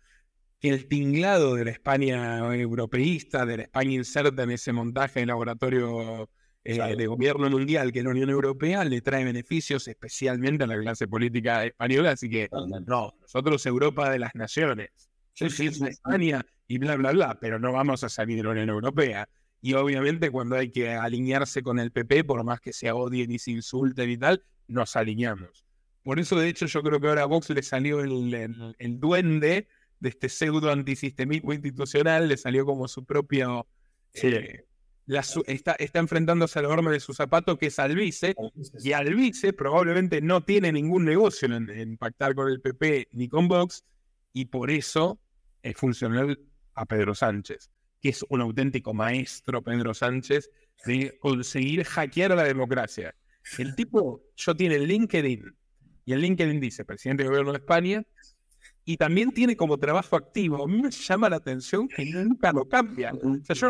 el tinglado de la España europeísta, de la España inserta en ese montaje de laboratorio eh, de gobierno mundial que es la Unión Europea, le trae beneficios especialmente a la clase política española. Así que, no, nosotros Europa de las naciones, sí, sí, España y bla, bla, bla, pero no vamos a salir de la Unión Europea. Y obviamente cuando hay que alinearse con el PP, por más que se odien y se insulten y tal, nos alineamos. Por eso, de hecho, yo creo que ahora a Vox le salió el, duende de este pseudo antisistemismo institucional, le salió como su propio. Eh, está, enfrentándose a al enorme de su zapato, que es Albice, y Albice probablemente no tiene ningún negocio en, pactar con el PP ni con Vox, y por eso es funcional a Pedro Sánchez, que es un auténtico maestro, Pedro Sánchez, de conseguir hackear a la democracia. El tipo, yo tiene LinkedIn, y en LinkedIn dice presidente del gobierno de España. Y también tiene como trabajo activo. A mí me llama la atención que nunca lo cambia. O sea,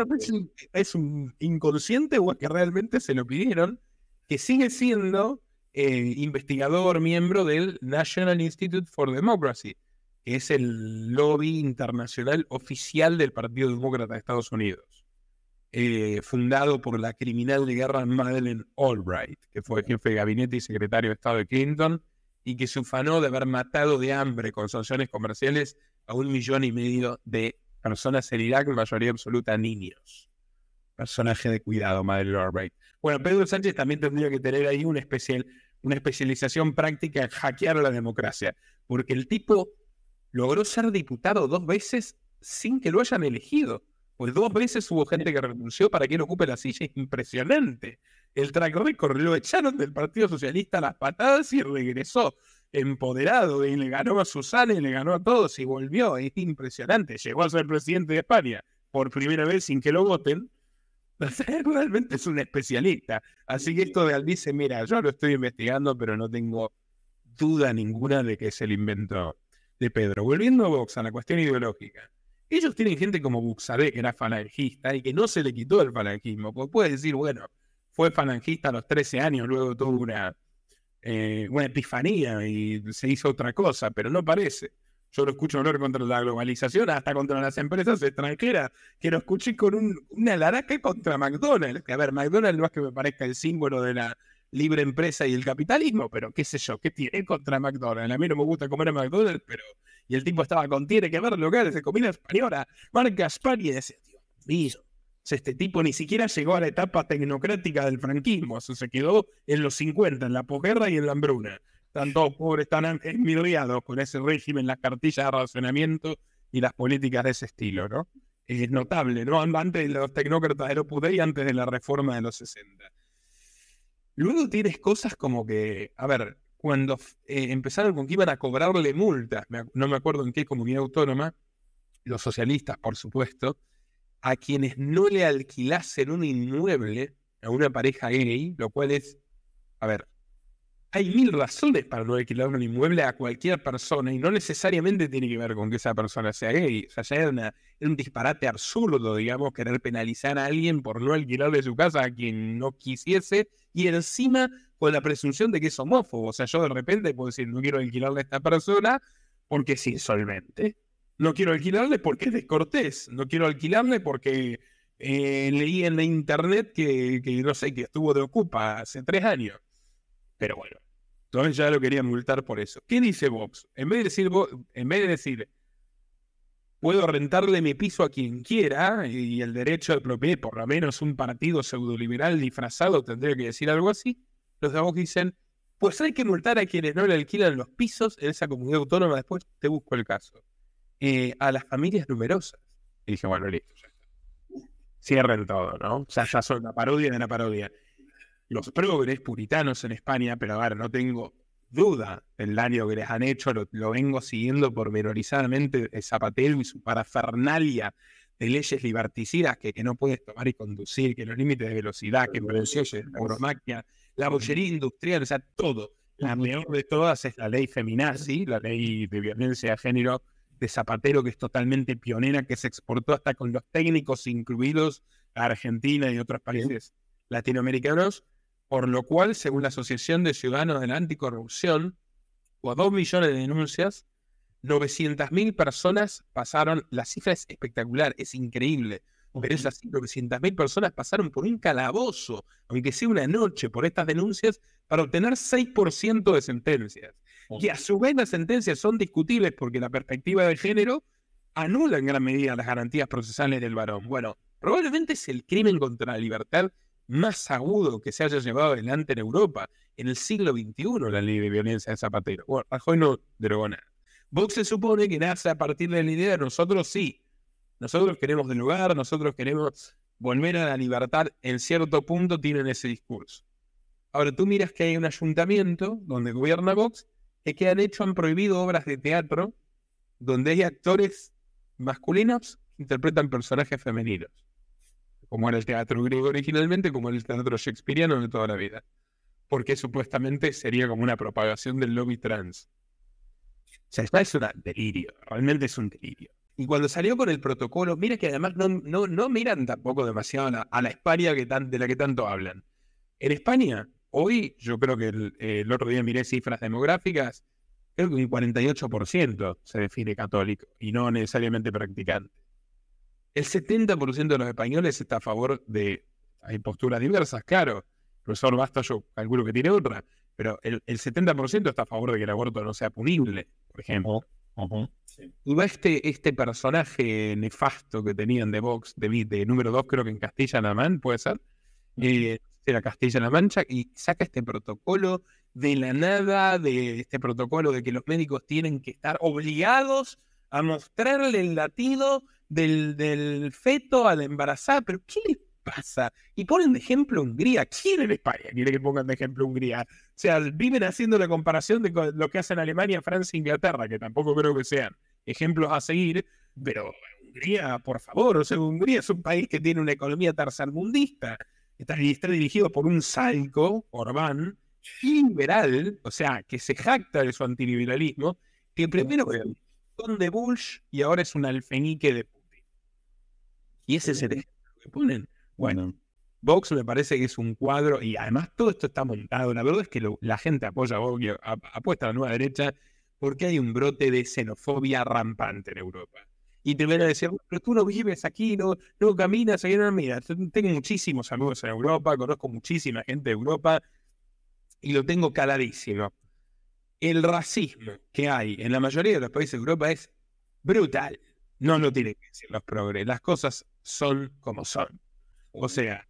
es un inconsciente o que realmente se lo pidieron, que sigue siendo eh, investigador, miembro del National Institute for Democracy, que es el lobby internacional oficial del Partido Demócrata de Estados Unidos. Eh, fundado por la criminal de guerra Madeleine Albright, que fue jefe de gabinete y secretario de Estado de Clinton, y que se ufanó de haber matado de hambre con sanciones comerciales a un millón y medio de personas en Irak, mayoría absoluta niños. Personaje de cuidado, Madre Albright. Bueno, Pedro Sánchez también tendría que tener ahí una, especial, una especialización práctica en hackear la democracia, porque el tipo logró ser diputado dos veces sin que lo hayan elegido. Pues dos veces hubo gente que renunció para que él ocupe la silla, impresionante el track Lo echaron del Partido Socialista a las patadas y regresó empoderado y le ganó a Susana y le ganó a todos y volvió. Es impresionante. Llegó a ser presidente de España por primera vez sin que lo voten. Realmente es un especialista. Así que esto de albice mira, yo lo estoy investigando, pero no tengo duda ninguna de que es el invento de Pedro. Volviendo a Vox, a la cuestión ideológica. Ellos tienen gente como Buxabé, que era falangista, y que no se le quitó el falangismo. Pues puede decir, bueno, fue falangista a los 13 años, luego tuvo una, eh, una epifanía y se hizo otra cosa, pero no parece. Yo lo escucho hablar contra la globalización, hasta contra las empresas extranjeras, que lo escuché con un, una laraca contra McDonald's. A ver, McDonald's no es que me parezca el símbolo de la libre empresa y el capitalismo, pero qué sé yo, ¿qué tiene contra McDonald's? A mí no me gusta comer a McDonald's, pero... Y el tipo estaba con, tiene que ver locales de comida española, marca España, y decía, Dios mío, este tipo ni siquiera llegó a la etapa tecnocrática del franquismo, se quedó en los 50, en la posguerra y en la hambruna. Están todos pobres, están esmirriados con ese régimen, las cartillas de razonamiento y las políticas de ese estilo, ¿no? Es notable, ¿no? Antes de los tecnócratas de Opus y antes de la reforma de los 60. Luego tienes cosas como que, a ver, cuando eh, empezaron con que iban a cobrarle multas, no me acuerdo en qué comunidad autónoma, los socialistas, por supuesto, a quienes no le alquilasen un inmueble a una pareja gay, lo cual es, a ver, hay mil razones para no alquilar un inmueble a cualquier persona y no necesariamente tiene que ver con que esa persona sea gay. O sea, ya un disparate absurdo, digamos, querer penalizar a alguien por no alquilarle su casa a quien no quisiese y encima con la presunción de que es homófobo. O sea, yo de repente puedo decir, no quiero alquilarle a esta persona porque es insolvente. No quiero alquilarle porque es descortés. No quiero alquilarle porque eh, leí en la internet que, no sé, que estuvo de ocupa hace tres años. Pero bueno, entonces ya lo querían multar por eso. ¿Qué dice Vox? En vez de decir, en vez de decir puedo rentarle mi piso a quien quiera y el derecho al propiedad, por lo menos un partido pseudoliberal disfrazado tendría que decir algo así, los de Vox dicen, pues hay que multar a quienes no le alquilan los pisos en esa comunidad autónoma, después te busco el caso. Eh, a las familias numerosas. Y dije, bueno, listo, Cierren todo, ¿no? O sea, ya son una parodia de la parodia. Los progres puritanos en España, pero ahora no tengo duda del daño que les han hecho, lo, vengo siguiendo por pormenorizadamente eh, Zapatero y su parafernalia de leyes liberticidas que, no puedes tomar y conducir, que los límites de velocidad, que preciose, la bromaquia, la bollería industrial, o sea, todo. La peor de todas es la ley feminazi, la ley de violencia de género, de Zapatero, que es totalmente pionera, que se exportó hasta con los técnicos incluidos a Argentina y otros países latinoamericanos, por lo cual, según la Asociación de Ciudadanos de la Anticorrupción, o dos millones de denuncias, 900.000 personas pasaron, la cifra es espectacular, es increíble, pero es 900.000 personas pasaron por un calabozo, aunque sea una noche, por estas denuncias, para obtener 6% de sentencias. Y a su vez las sentencias son discutibles porque la perspectiva del género anula en gran medida las garantías procesales del varón. Bueno, probablemente es el crimen contra la libertad más agudo que se haya llevado adelante en Europa en el siglo XXI, la ley de violencia de Zapatero. Bueno, Rajoy no derogó nada. Vox se supone que nace a partir de la idea de nosotros sí. Nosotros queremos lugar, nosotros queremos volver a la libertad. En cierto punto tienen ese discurso. Ahora tú miras que hay un ayuntamiento donde gobierna Vox es que han hecho, han prohibido obras de teatro donde hay actores masculinos que interpretan personajes femeninos, como era el teatro griego originalmente, como el teatro shakespeariano de toda la vida, porque supuestamente sería como una propagación del lobby trans. O sea, es un delirio, realmente es un delirio. Y cuando salió con el protocolo, mira que además no, no, no miran tampoco demasiado a la, España que tan, de la que tanto hablan. En España, hoy, yo creo que el, otro día miré cifras demográficas, creo que un 48% se define católico y no necesariamente practicante. El 70% de los españoles está a favor de, hay posturas diversas, claro, el profesor Basta yo calculo que tiene otra, pero el, 70% está a favor de que el aborto no sea punible, por ejemplo. este, este personaje nefasto que tenían de Vox, de, número 2 creo que en Castilla-Namán, puede ser, la Castilla-La Mancha, y saca este protocolo de la nada, de este protocolo de que los médicos tienen que estar obligados a mostrarle el latido del, del feto al la embarazada. ¿Pero qué les pasa? Y ponen de ejemplo Hungría. ¿Quién en España quiere que pongan de ejemplo Hungría? O sea, viven haciendo la comparación de lo que hacen Alemania, Francia e Inglaterra, que tampoco creo que sean ejemplos a seguir, pero Hungría, por favor, o sea, Hungría es un país que tiene una economía tercermundista está, está dirigido por un salco, Orbán, liberal, o sea, que se jacta de su antiliberalismo, que primero fue un de Bush y ahora es un alfenique de Putin. Y ese es el ejemplo que ponen. Bueno, Vox me parece que es un cuadro, y además todo esto está montado. La verdad es que la gente apoya a Vox, apuesta a la nueva derecha, porque hay un brote de xenofobia rampante en Europa. Y te van a decir, pero tú no vives aquí, no, no caminas en No, mira, tengo muchísimos amigos en Europa, conozco muchísima gente de Europa y lo tengo caladísimo. El racismo que hay en la mayoría de los países de Europa es brutal. No lo tienen que decir los progres. Las cosas son como son. O sea,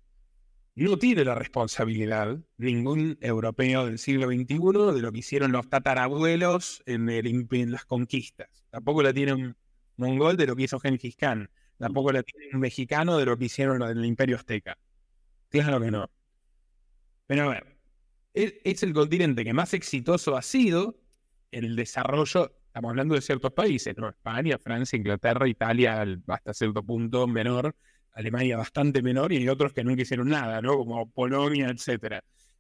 no tiene la responsabilidad ningún europeo del siglo XXI de lo que hicieron los tatarabuelos en, el, en las conquistas. Tampoco la tienen mongol de lo que hizo Genghis Khan. Tampoco la tiene un mexicano de lo que hicieron en el Imperio Azteca. Claro que no. Pero a ver, es el continente que más exitoso ha sido en el desarrollo, estamos hablando de ciertos países, España, Francia, Inglaterra, Italia, hasta cierto punto menor, Alemania bastante menor, y hay otros que nunca hicieron nada, ¿no? Como Polonia, etc.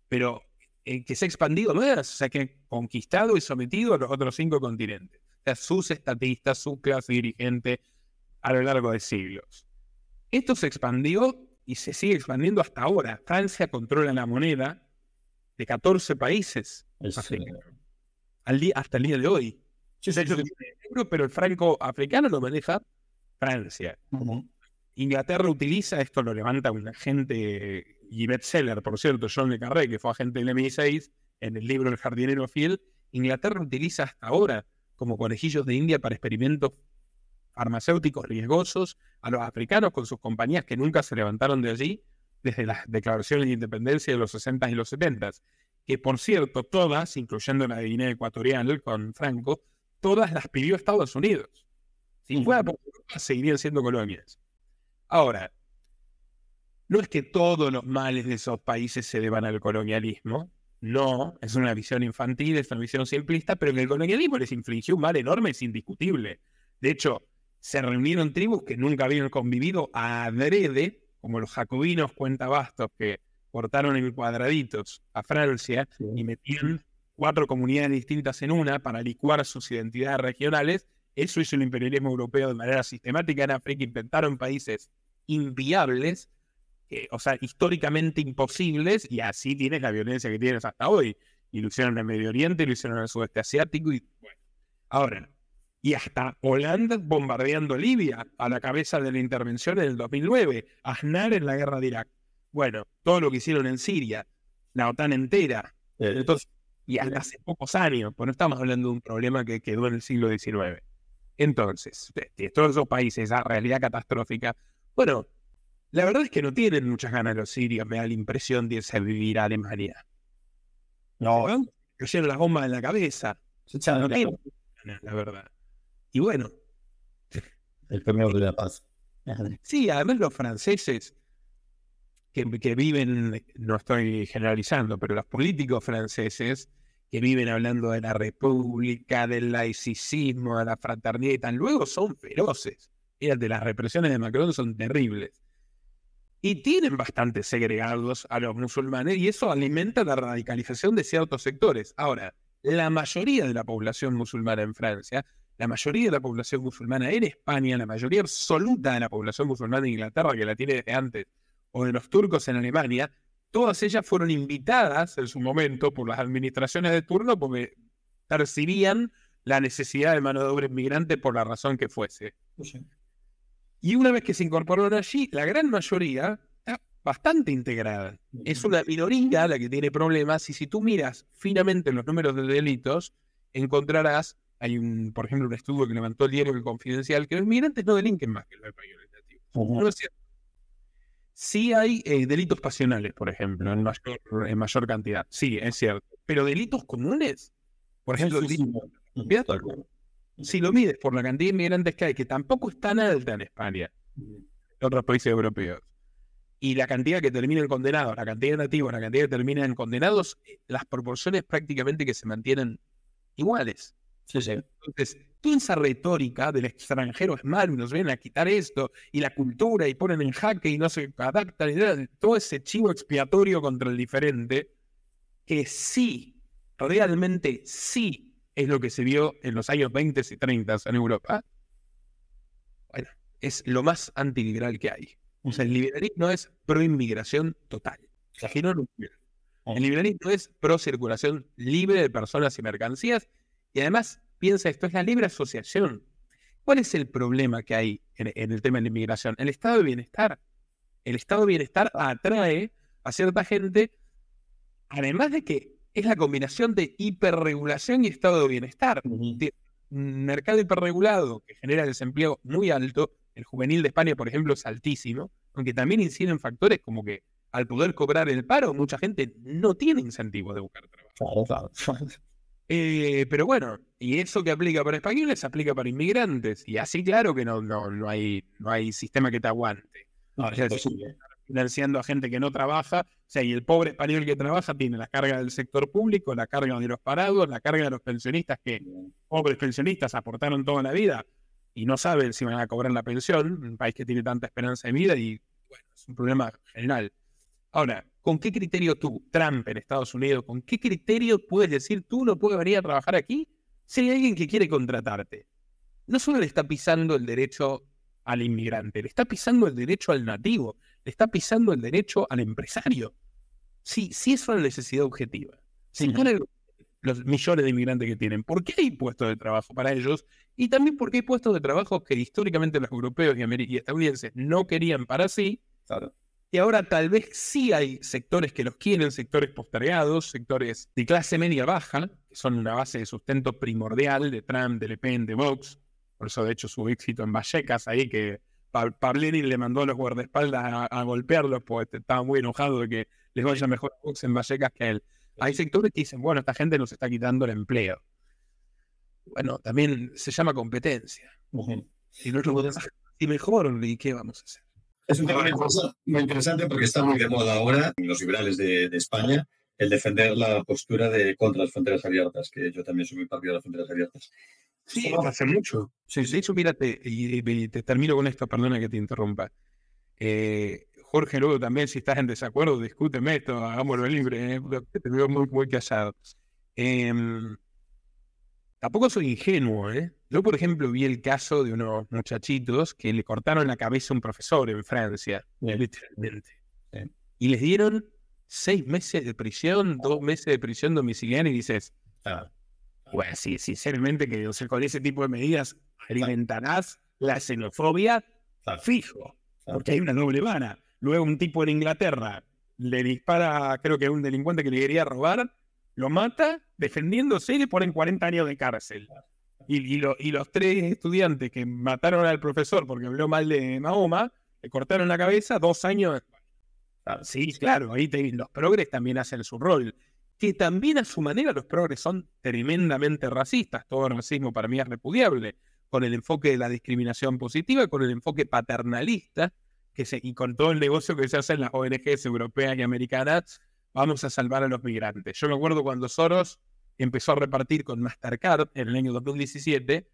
Pero que se ha expandido más, o sea, que ha conquistado y sometido a los otros cinco continentes sus estatistas, su clase dirigente a lo largo de siglos. Esto se expandió y se sigue expandiendo hasta ahora. Francia controla la moneda de 14 países Al día, hasta el día de hoy. pero el franco africano lo maneja Francia. Inglaterra utiliza, esto lo levanta un agente y Seller por cierto, John Le Carré, que fue agente del MI6, en el libro El jardinero fiel, Inglaterra utiliza hasta ahora como conejillos de India para experimentos farmacéuticos riesgosos, a los africanos con sus compañías que nunca se levantaron de allí desde las declaraciones de independencia de los 60 y los 70, que por cierto todas, incluyendo la de Guinea Ecuatorial con Franco, todas las pidió Estados Unidos. Si mm. fuera por seguirían siendo colonias. Ahora, no es que todos los males de esos países se deban al colonialismo, no, es una visión infantil, es una visión simplista, pero en el colonialismo les infligió un mal enorme, es indiscutible. De hecho, se reunieron tribus que nunca habían convivido a adrede, como los jacobinos cuentabastos que cortaron en cuadraditos a Francia y metían cuatro comunidades distintas en una para licuar sus identidades regionales. Eso hizo el imperialismo europeo de manera sistemática en África, inventaron países inviables eh, o sea, históricamente imposibles, y así tienes la violencia que tienes hasta hoy. Y lo hicieron en el Medio Oriente, lo hicieron en el sudeste asiático, y bueno. Ahora, y hasta Holanda bombardeando Libia a la cabeza de la intervención en el 2009, Aznar en la guerra de Irak. Bueno, todo lo que hicieron en Siria, la OTAN entera. Eh, entonces, y hace pocos años, pues no estamos hablando de un problema que quedó en el siglo XIX. Entonces, este, todos esos países, esa realidad catastrófica, bueno, la verdad es que no tienen muchas ganas los sirios, me da la impresión de vivir a Alemania. No. lleno la bombas en la cabeza. no la verdad. Y bueno. El premio de la paz. Sí, además los franceses que, viven, no estoy generalizando, pero los políticos franceses que viven hablando de la república, del laicismo, de la fraternidad y tan luego son feroces. Fíjate, las represiones de Macron son terribles y tienen bastante segregados a los musulmanes y eso alimenta la radicalización de ciertos sectores. Ahora, la mayoría de la población musulmana en Francia, la mayoría de la población musulmana en España, la mayoría absoluta de la población musulmana en Inglaterra, que la tiene desde antes, o de los turcos en Alemania, todas ellas fueron invitadas en su momento por las administraciones de turno porque percibían la necesidad de mano de obra inmigrante por la razón que fuese. Y una vez que se incorporaron allí, la gran mayoría está bastante integrada. Es una minoría la que tiene problemas y si tú miras finamente los números de delitos, encontrarás, hay un, por ejemplo, un estudio que levantó el diario El Confidencial, que los migrantes no delinquen más que los españoles No es cierto. Sí hay eh, delitos pasionales, por ejemplo, en mayor, en mayor cantidad. Sí, es cierto. Pero delitos comunes, por ejemplo, si lo mides por la cantidad de inmigrantes que hay, que tampoco es tan alta en España, en otros países europeos, y la cantidad que termina el condenados, la cantidad de nativos, la cantidad que en condenados, las proporciones prácticamente que se mantienen iguales. Entonces, toda esa retórica del extranjero es malo, nos vienen a quitar esto, y la cultura, y ponen en jaque, y no se adaptan, y todo ese chivo expiatorio contra el diferente, que sí, realmente sí es lo que se vio en los años 20 y 30 en Europa, bueno, es lo más antiliberal que hay. O sea, el liberalismo es pro-inmigración total. Oh. el liberalismo es pro circulación libre de personas y mercancías. Y además, piensa esto, es la libre asociación. ¿Cuál es el problema que hay en, en, el tema de la inmigración? El estado de bienestar. El estado de bienestar atrae a cierta gente, además de que es la combinación de hiperregulación y estado de bienestar. un mercado hiperregulado que genera desempleo muy alto, el juvenil de España, por ejemplo, es altísimo, aunque también inciden factores como que al poder cobrar el paro, mucha gente no tiene incentivos de buscar trabajo. Eh, pero bueno, y eso que aplica para españoles aplica para inmigrantes. Y así claro que no, no, no hay, no hay sistema que te aguante. No, financiando a gente que no trabaja. O sea, y el pobre español que trabaja tiene la carga del sector público, la carga de los parados, la carga de los pensionistas que, pobres pensionistas, aportaron toda la vida y no saben si van a cobrar la pensión, un país que tiene tanta esperanza de vida y, bueno, es un problema general. Ahora, ¿con qué criterio tú, Trump en Estados Unidos, con qué criterio puedes decir tú no puedes venir a trabajar aquí si hay alguien que quiere contratarte? No solo le está pisando el derecho al inmigrante, le está pisando el derecho al nativo, le está pisando el derecho al empresario. Sí, sí es una necesidad objetiva. Sí. están los millones de inmigrantes que tienen, ¿por qué hay puestos de trabajo para ellos? Y también porque hay puestos de trabajo que históricamente los europeos y, estadounidenses no querían para sí. Y ahora tal vez sí hay sectores que los quieren, sectores postergados, sectores de clase media baja, que son una base de sustento primordial de Trump, de Le Pen, de Vox, por eso, de hecho, su éxito en Vallecas, ahí que Pablini le mandó a los guardaespaldas a, golpearlos porque este, estaba muy enojado de que les vaya mejor en Vallecas que él. Hay sectores que dicen, bueno, esta gente nos está quitando el empleo. Bueno, también se llama competencia. Y mejor, ¿y qué vamos a hacer? Es un tema muy interesante porque está muy de moda ahora en los liberales de, de España el defender la postura de contra las fronteras abiertas, que yo también soy muy partido de las fronteras abiertas. Sí, hace mucho. Sí, sí. De y, te termino con esto, perdona que te interrumpa. Eh, Jorge, luego también, si estás en desacuerdo, discúteme esto, hagámoslo libre, eh, te veo muy, muy casado. Em, tampoco soy ingenuo, ¿eh? Yo, por ejemplo, vi el caso de unos muchachitos que le cortaron la cabeza a un profesor en Francia, literalmente. Y les dieron seis meses de prisión, dos meses de prisión domiciliaria y dices, bueno, sí, sinceramente que con ese tipo de medidas alimentarás la xenofobia fijo, porque hay una doble vana. Luego un tipo en Inglaterra le dispara, creo que a un delincuente que le quería robar, lo mata, defendiéndose y le ponen 40 años de cárcel. Y, y, los tres estudiantes que mataron al profesor porque habló mal de Mahoma, le cortaron la cabeza, dos años después. Ah, sí, claro, ahí los progres también hacen su rol. Que también a su manera los progres son tremendamente racistas. Todo racismo para mí es repudiable. Con el enfoque de la discriminación positiva, con el enfoque paternalista que se, y con todo el negocio que se hace en las ONGs europeas y americanas, vamos a salvar a los migrantes. Yo me acuerdo cuando Soros empezó a repartir con Mastercard en el año 2017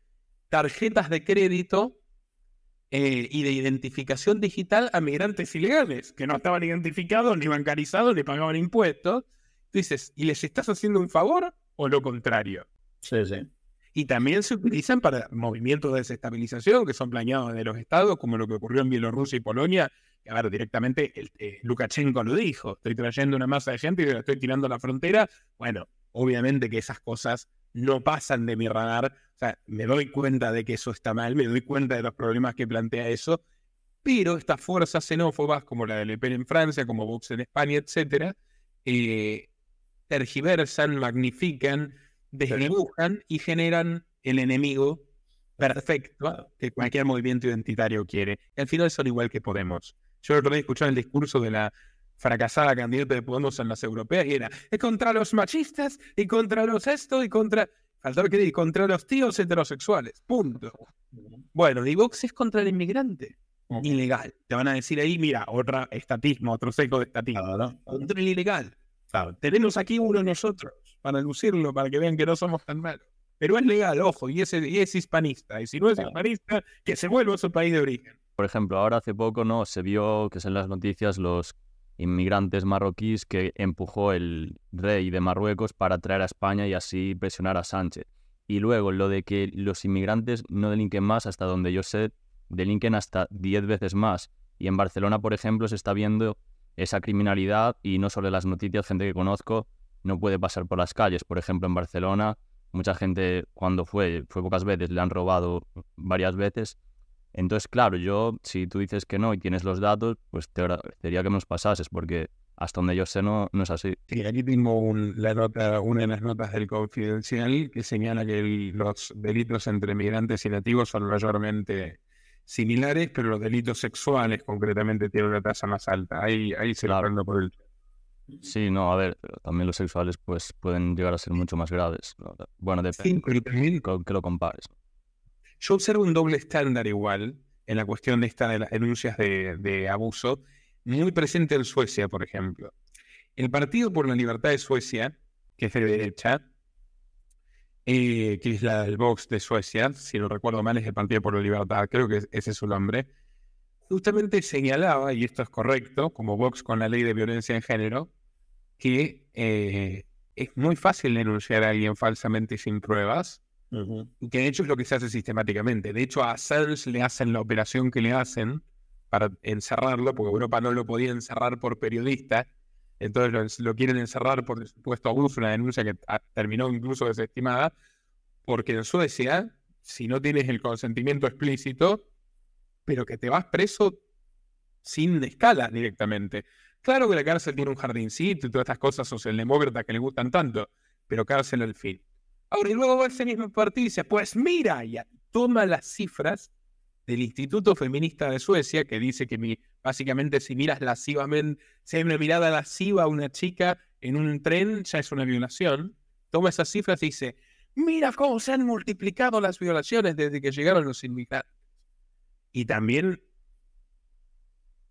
tarjetas de crédito eh, y de identificación digital a migrantes ilegales, que no estaban identificados, ni bancarizados, ni pagaban impuestos. Dices, ¿y les estás haciendo un favor o lo contrario? Sí, sí. Y también se utilizan para movimientos de desestabilización que son planeados de los estados, como lo que ocurrió en Bielorrusia y Polonia. Que, a ver, directamente el, eh, Lukashenko lo dijo: estoy trayendo una masa de gente y la estoy tirando a la frontera. Bueno, obviamente que esas cosas no pasan de mi radar. O sea, me doy cuenta de que eso está mal, me doy cuenta de los problemas que plantea eso, pero estas fuerzas xenófobas, como la de Le Pen en Francia, como Vox en España, etcétera, eh, tergiversan, magnifican, desdibujan y generan el enemigo perfecto que cualquier movimiento identitario quiere. al final son igual que Podemos. Yo lo he escuchado el discurso de la fracasada candidata de Podemos en las europeas y era es contra los machistas y contra los esto y contra faltaba que contra los tíos heterosexuales punto bueno Divox es contra el inmigrante ilegal te van a decir ahí mira otra estatismo otro seco de estatismo contra el ilegal tenemos aquí uno nosotros para lucirlo para que vean que no somos tan malos pero es legal ojo y es, y es hispanista y si no es hispanista que se vuelva a su país de origen por ejemplo, ahora hace poco no se vio que en las noticias los inmigrantes marroquíes que empujó el rey de Marruecos para traer a España y así presionar a Sánchez. Y luego lo de que los inmigrantes no delinquen más, hasta donde yo sé, delinquen hasta 10 veces más. Y en Barcelona, por ejemplo, se está viendo esa criminalidad y no solo en las noticias, gente que conozco no puede pasar por las calles. Por ejemplo, en Barcelona, mucha gente cuando fue, fue pocas veces, le han robado varias veces entonces, claro, yo, si tú dices que no y tienes los datos, pues te agradecería que me los pasases, porque hasta donde yo sé no, no es así. Sí, aquí tengo la nota, una de las notas del confidencial que señala que los delitos entre migrantes y nativos son mayormente similares, pero los delitos sexuales concretamente tienen una tasa más alta. Ahí, ahí se lo lo por el... Sí, no, a ver, también los sexuales pues pueden llegar a ser mucho más graves. Bueno, depende sí, que lo compares. Yo observo un doble estándar igual en la cuestión de esta de las denuncias de, abuso, muy presente en Suecia, por ejemplo. El Partido por la Libertad de Suecia, que es de derecha, eh, que es la del Vox de Suecia, si no recuerdo mal es el Partido por la Libertad, creo que ese es su nombre, justamente señalaba, y esto es correcto, como Vox con la ley de violencia en género, que eh, es muy fácil denunciar a alguien falsamente sin pruebas que de hecho es lo que se hace sistemáticamente. De hecho, a Sanz le hacen la operación que le hacen para encerrarlo, porque Europa no lo podía encerrar por periodista. Entonces lo, quieren encerrar por supuesto abuso, una denuncia que terminó incluso desestimada, porque en Suecia, si no tienes el consentimiento explícito, pero que te vas preso sin escala directamente. Claro que la cárcel tiene un jardincito y todas estas cosas socialdemócratas que le gustan tanto, pero cárcel al fin. Ahora, y luego va ese mismo partido dice, pues mira, ya toma las cifras del Instituto Feminista de Suecia, que dice que básicamente si miras lascivamente, si hay una mirada lasciva a una chica en un tren, ya es una violación. Toma esas cifras y dice, mira cómo se han multiplicado las violaciones desde que llegaron los inmigrantes. Y también,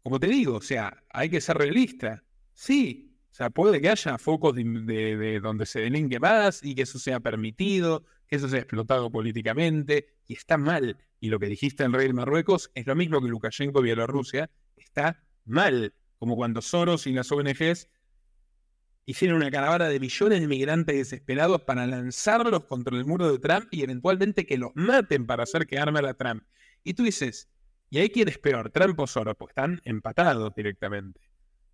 como te digo, o sea, hay que ser realista. Sí, o sea, puede que haya focos de, donde se delinque más y que eso sea permitido, que eso sea explotado políticamente, y está mal. Y lo que dijiste en rey Marruecos es lo mismo que Lukashenko Bielorrusia, está mal. Como cuando Soros y las ONGs hicieron una caravana de millones de migrantes desesperados para lanzarlos contra el muro de Trump y eventualmente que los maten para hacer que arme a Trump. Y tú dices, ¿y ahí quién es peor, Trump o Soros? Pues están empatados directamente.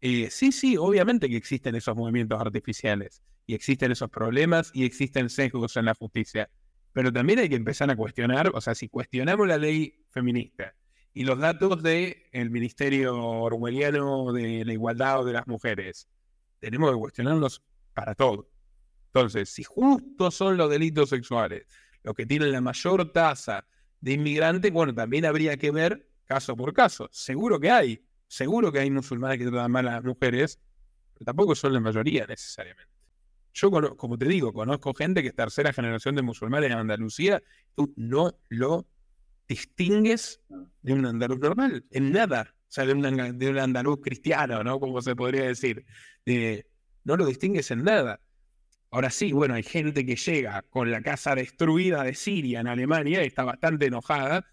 Eh, sí, sí, obviamente que existen esos movimientos artificiales y existen esos problemas y existen sesgos en la justicia. Pero también hay que empezar a cuestionar, o sea, si cuestionamos la ley feminista y los datos del el Ministerio Orwelliano de la Igualdad de las Mujeres, tenemos que cuestionarlos para todo. Entonces, si justo son los delitos sexuales los que tienen la mayor tasa de inmigrantes, bueno, también habría que ver caso por caso. Seguro que hay, Seguro que hay musulmanes que tratan mal a las mujeres, pero tampoco son la mayoría necesariamente. Yo, como te digo, conozco gente que es tercera generación de musulmanes en Andalucía, tú no lo distingues de un andaluz normal, en nada. O sea, de un, andaluz cristiano, ¿no? Como se podría decir. no lo distingues en nada. Ahora sí, bueno, hay gente que llega con la casa destruida de Siria en Alemania y está bastante enojada.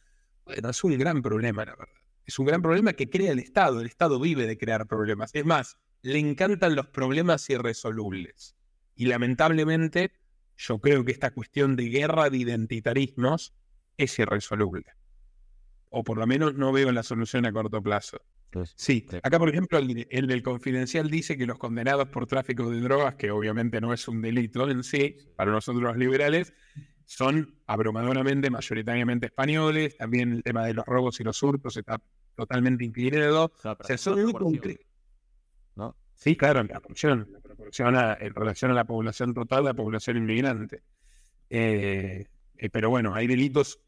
Bueno, es un gran problema, la verdad es un gran problema que crea el Estado. El Estado vive de crear problemas. Es más, le encantan los problemas irresolubles. Y lamentablemente, yo creo que esta cuestión de guerra de identitarismos es irresoluble. O por lo menos no veo la solución a corto plazo. Sí, acá por ejemplo el, el del confidencial dice que los condenados por tráfico de drogas, que obviamente no es un delito en sí, para nosotros los liberales, son abrumadoramente, mayoritariamente españoles. También el tema de los robos y los hurtos está totalmente inclinado. son Sí, claro, en la en relación a la población total, la población inmigrante. Eh, eh, pero bueno, hay delitos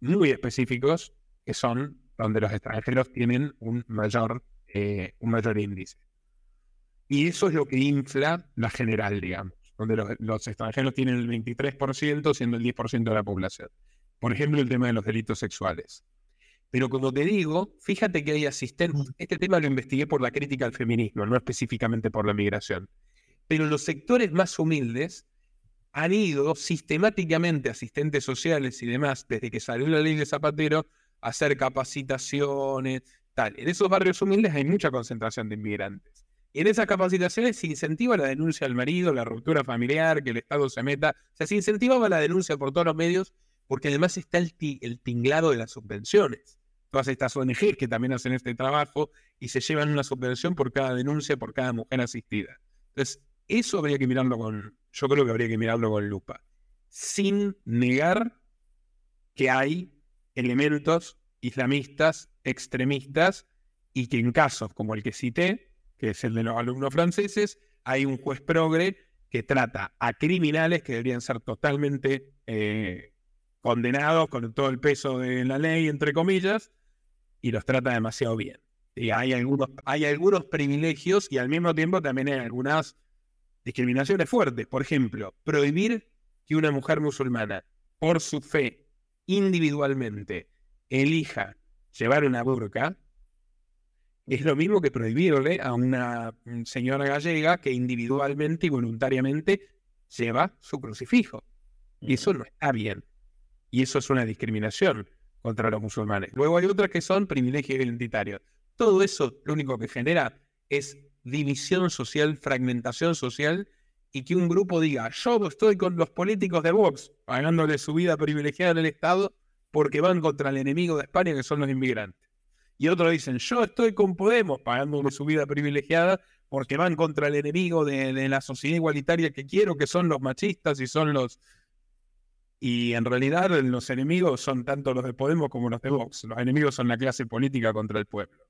muy específicos que son donde los extranjeros tienen un mayor, eh, un mayor índice. Y eso es lo que infla la general, digamos, donde los, los extranjeros tienen el 23% siendo el 10% de la población. Por ejemplo, el tema de los delitos sexuales. Pero como te digo, fíjate que hay asistentes. Este tema lo investigué por la crítica al feminismo, no específicamente por la migración. Pero los sectores más humildes han ido sistemáticamente asistentes sociales y demás, desde que salió la ley de Zapatero, a hacer capacitaciones, tal. En esos barrios humildes hay mucha concentración de inmigrantes. Y en esas capacitaciones se incentiva la denuncia al marido, la ruptura familiar, que el Estado se meta. O sea, se incentivaba la denuncia por todos los medios, porque además está el, el tinglado de las subvenciones todas estas ONGs que también hacen este trabajo y se llevan una subvención por cada denuncia, por cada mujer asistida. Entonces, eso habría que mirarlo con, yo creo que habría que mirarlo con lupa, sin negar que hay elementos islamistas, extremistas, y que en casos como el que cité, que es el de los alumnos franceses, hay un juez progre que trata a criminales que deberían ser totalmente eh, condenados con todo el peso de la ley, entre comillas, y los trata demasiado bien. Y hay, algunos, hay algunos privilegios y al mismo tiempo también hay algunas discriminaciones fuertes. Por ejemplo, prohibir que una mujer musulmana, por su fe, individualmente, elija llevar una burka, es lo mismo que prohibirle a una señora gallega que individualmente y voluntariamente lleva su crucifijo. Y mm. eso no está bien. Y eso es una discriminación contra los musulmanes. Luego hay otras que son privilegios identitarios. Todo eso lo único que genera es división social, fragmentación social, y que un grupo diga, yo estoy con los políticos de Vox, pagándole su vida privilegiada en el Estado, porque van contra el enemigo de España, que son los inmigrantes. Y otros dicen, yo estoy con Podemos, pagándole su vida privilegiada, porque van contra el enemigo de, de la sociedad igualitaria que quiero, que son los machistas y son los y en realidad los enemigos son tanto los de Podemos como los de Vox. Los enemigos son la clase política contra el pueblo.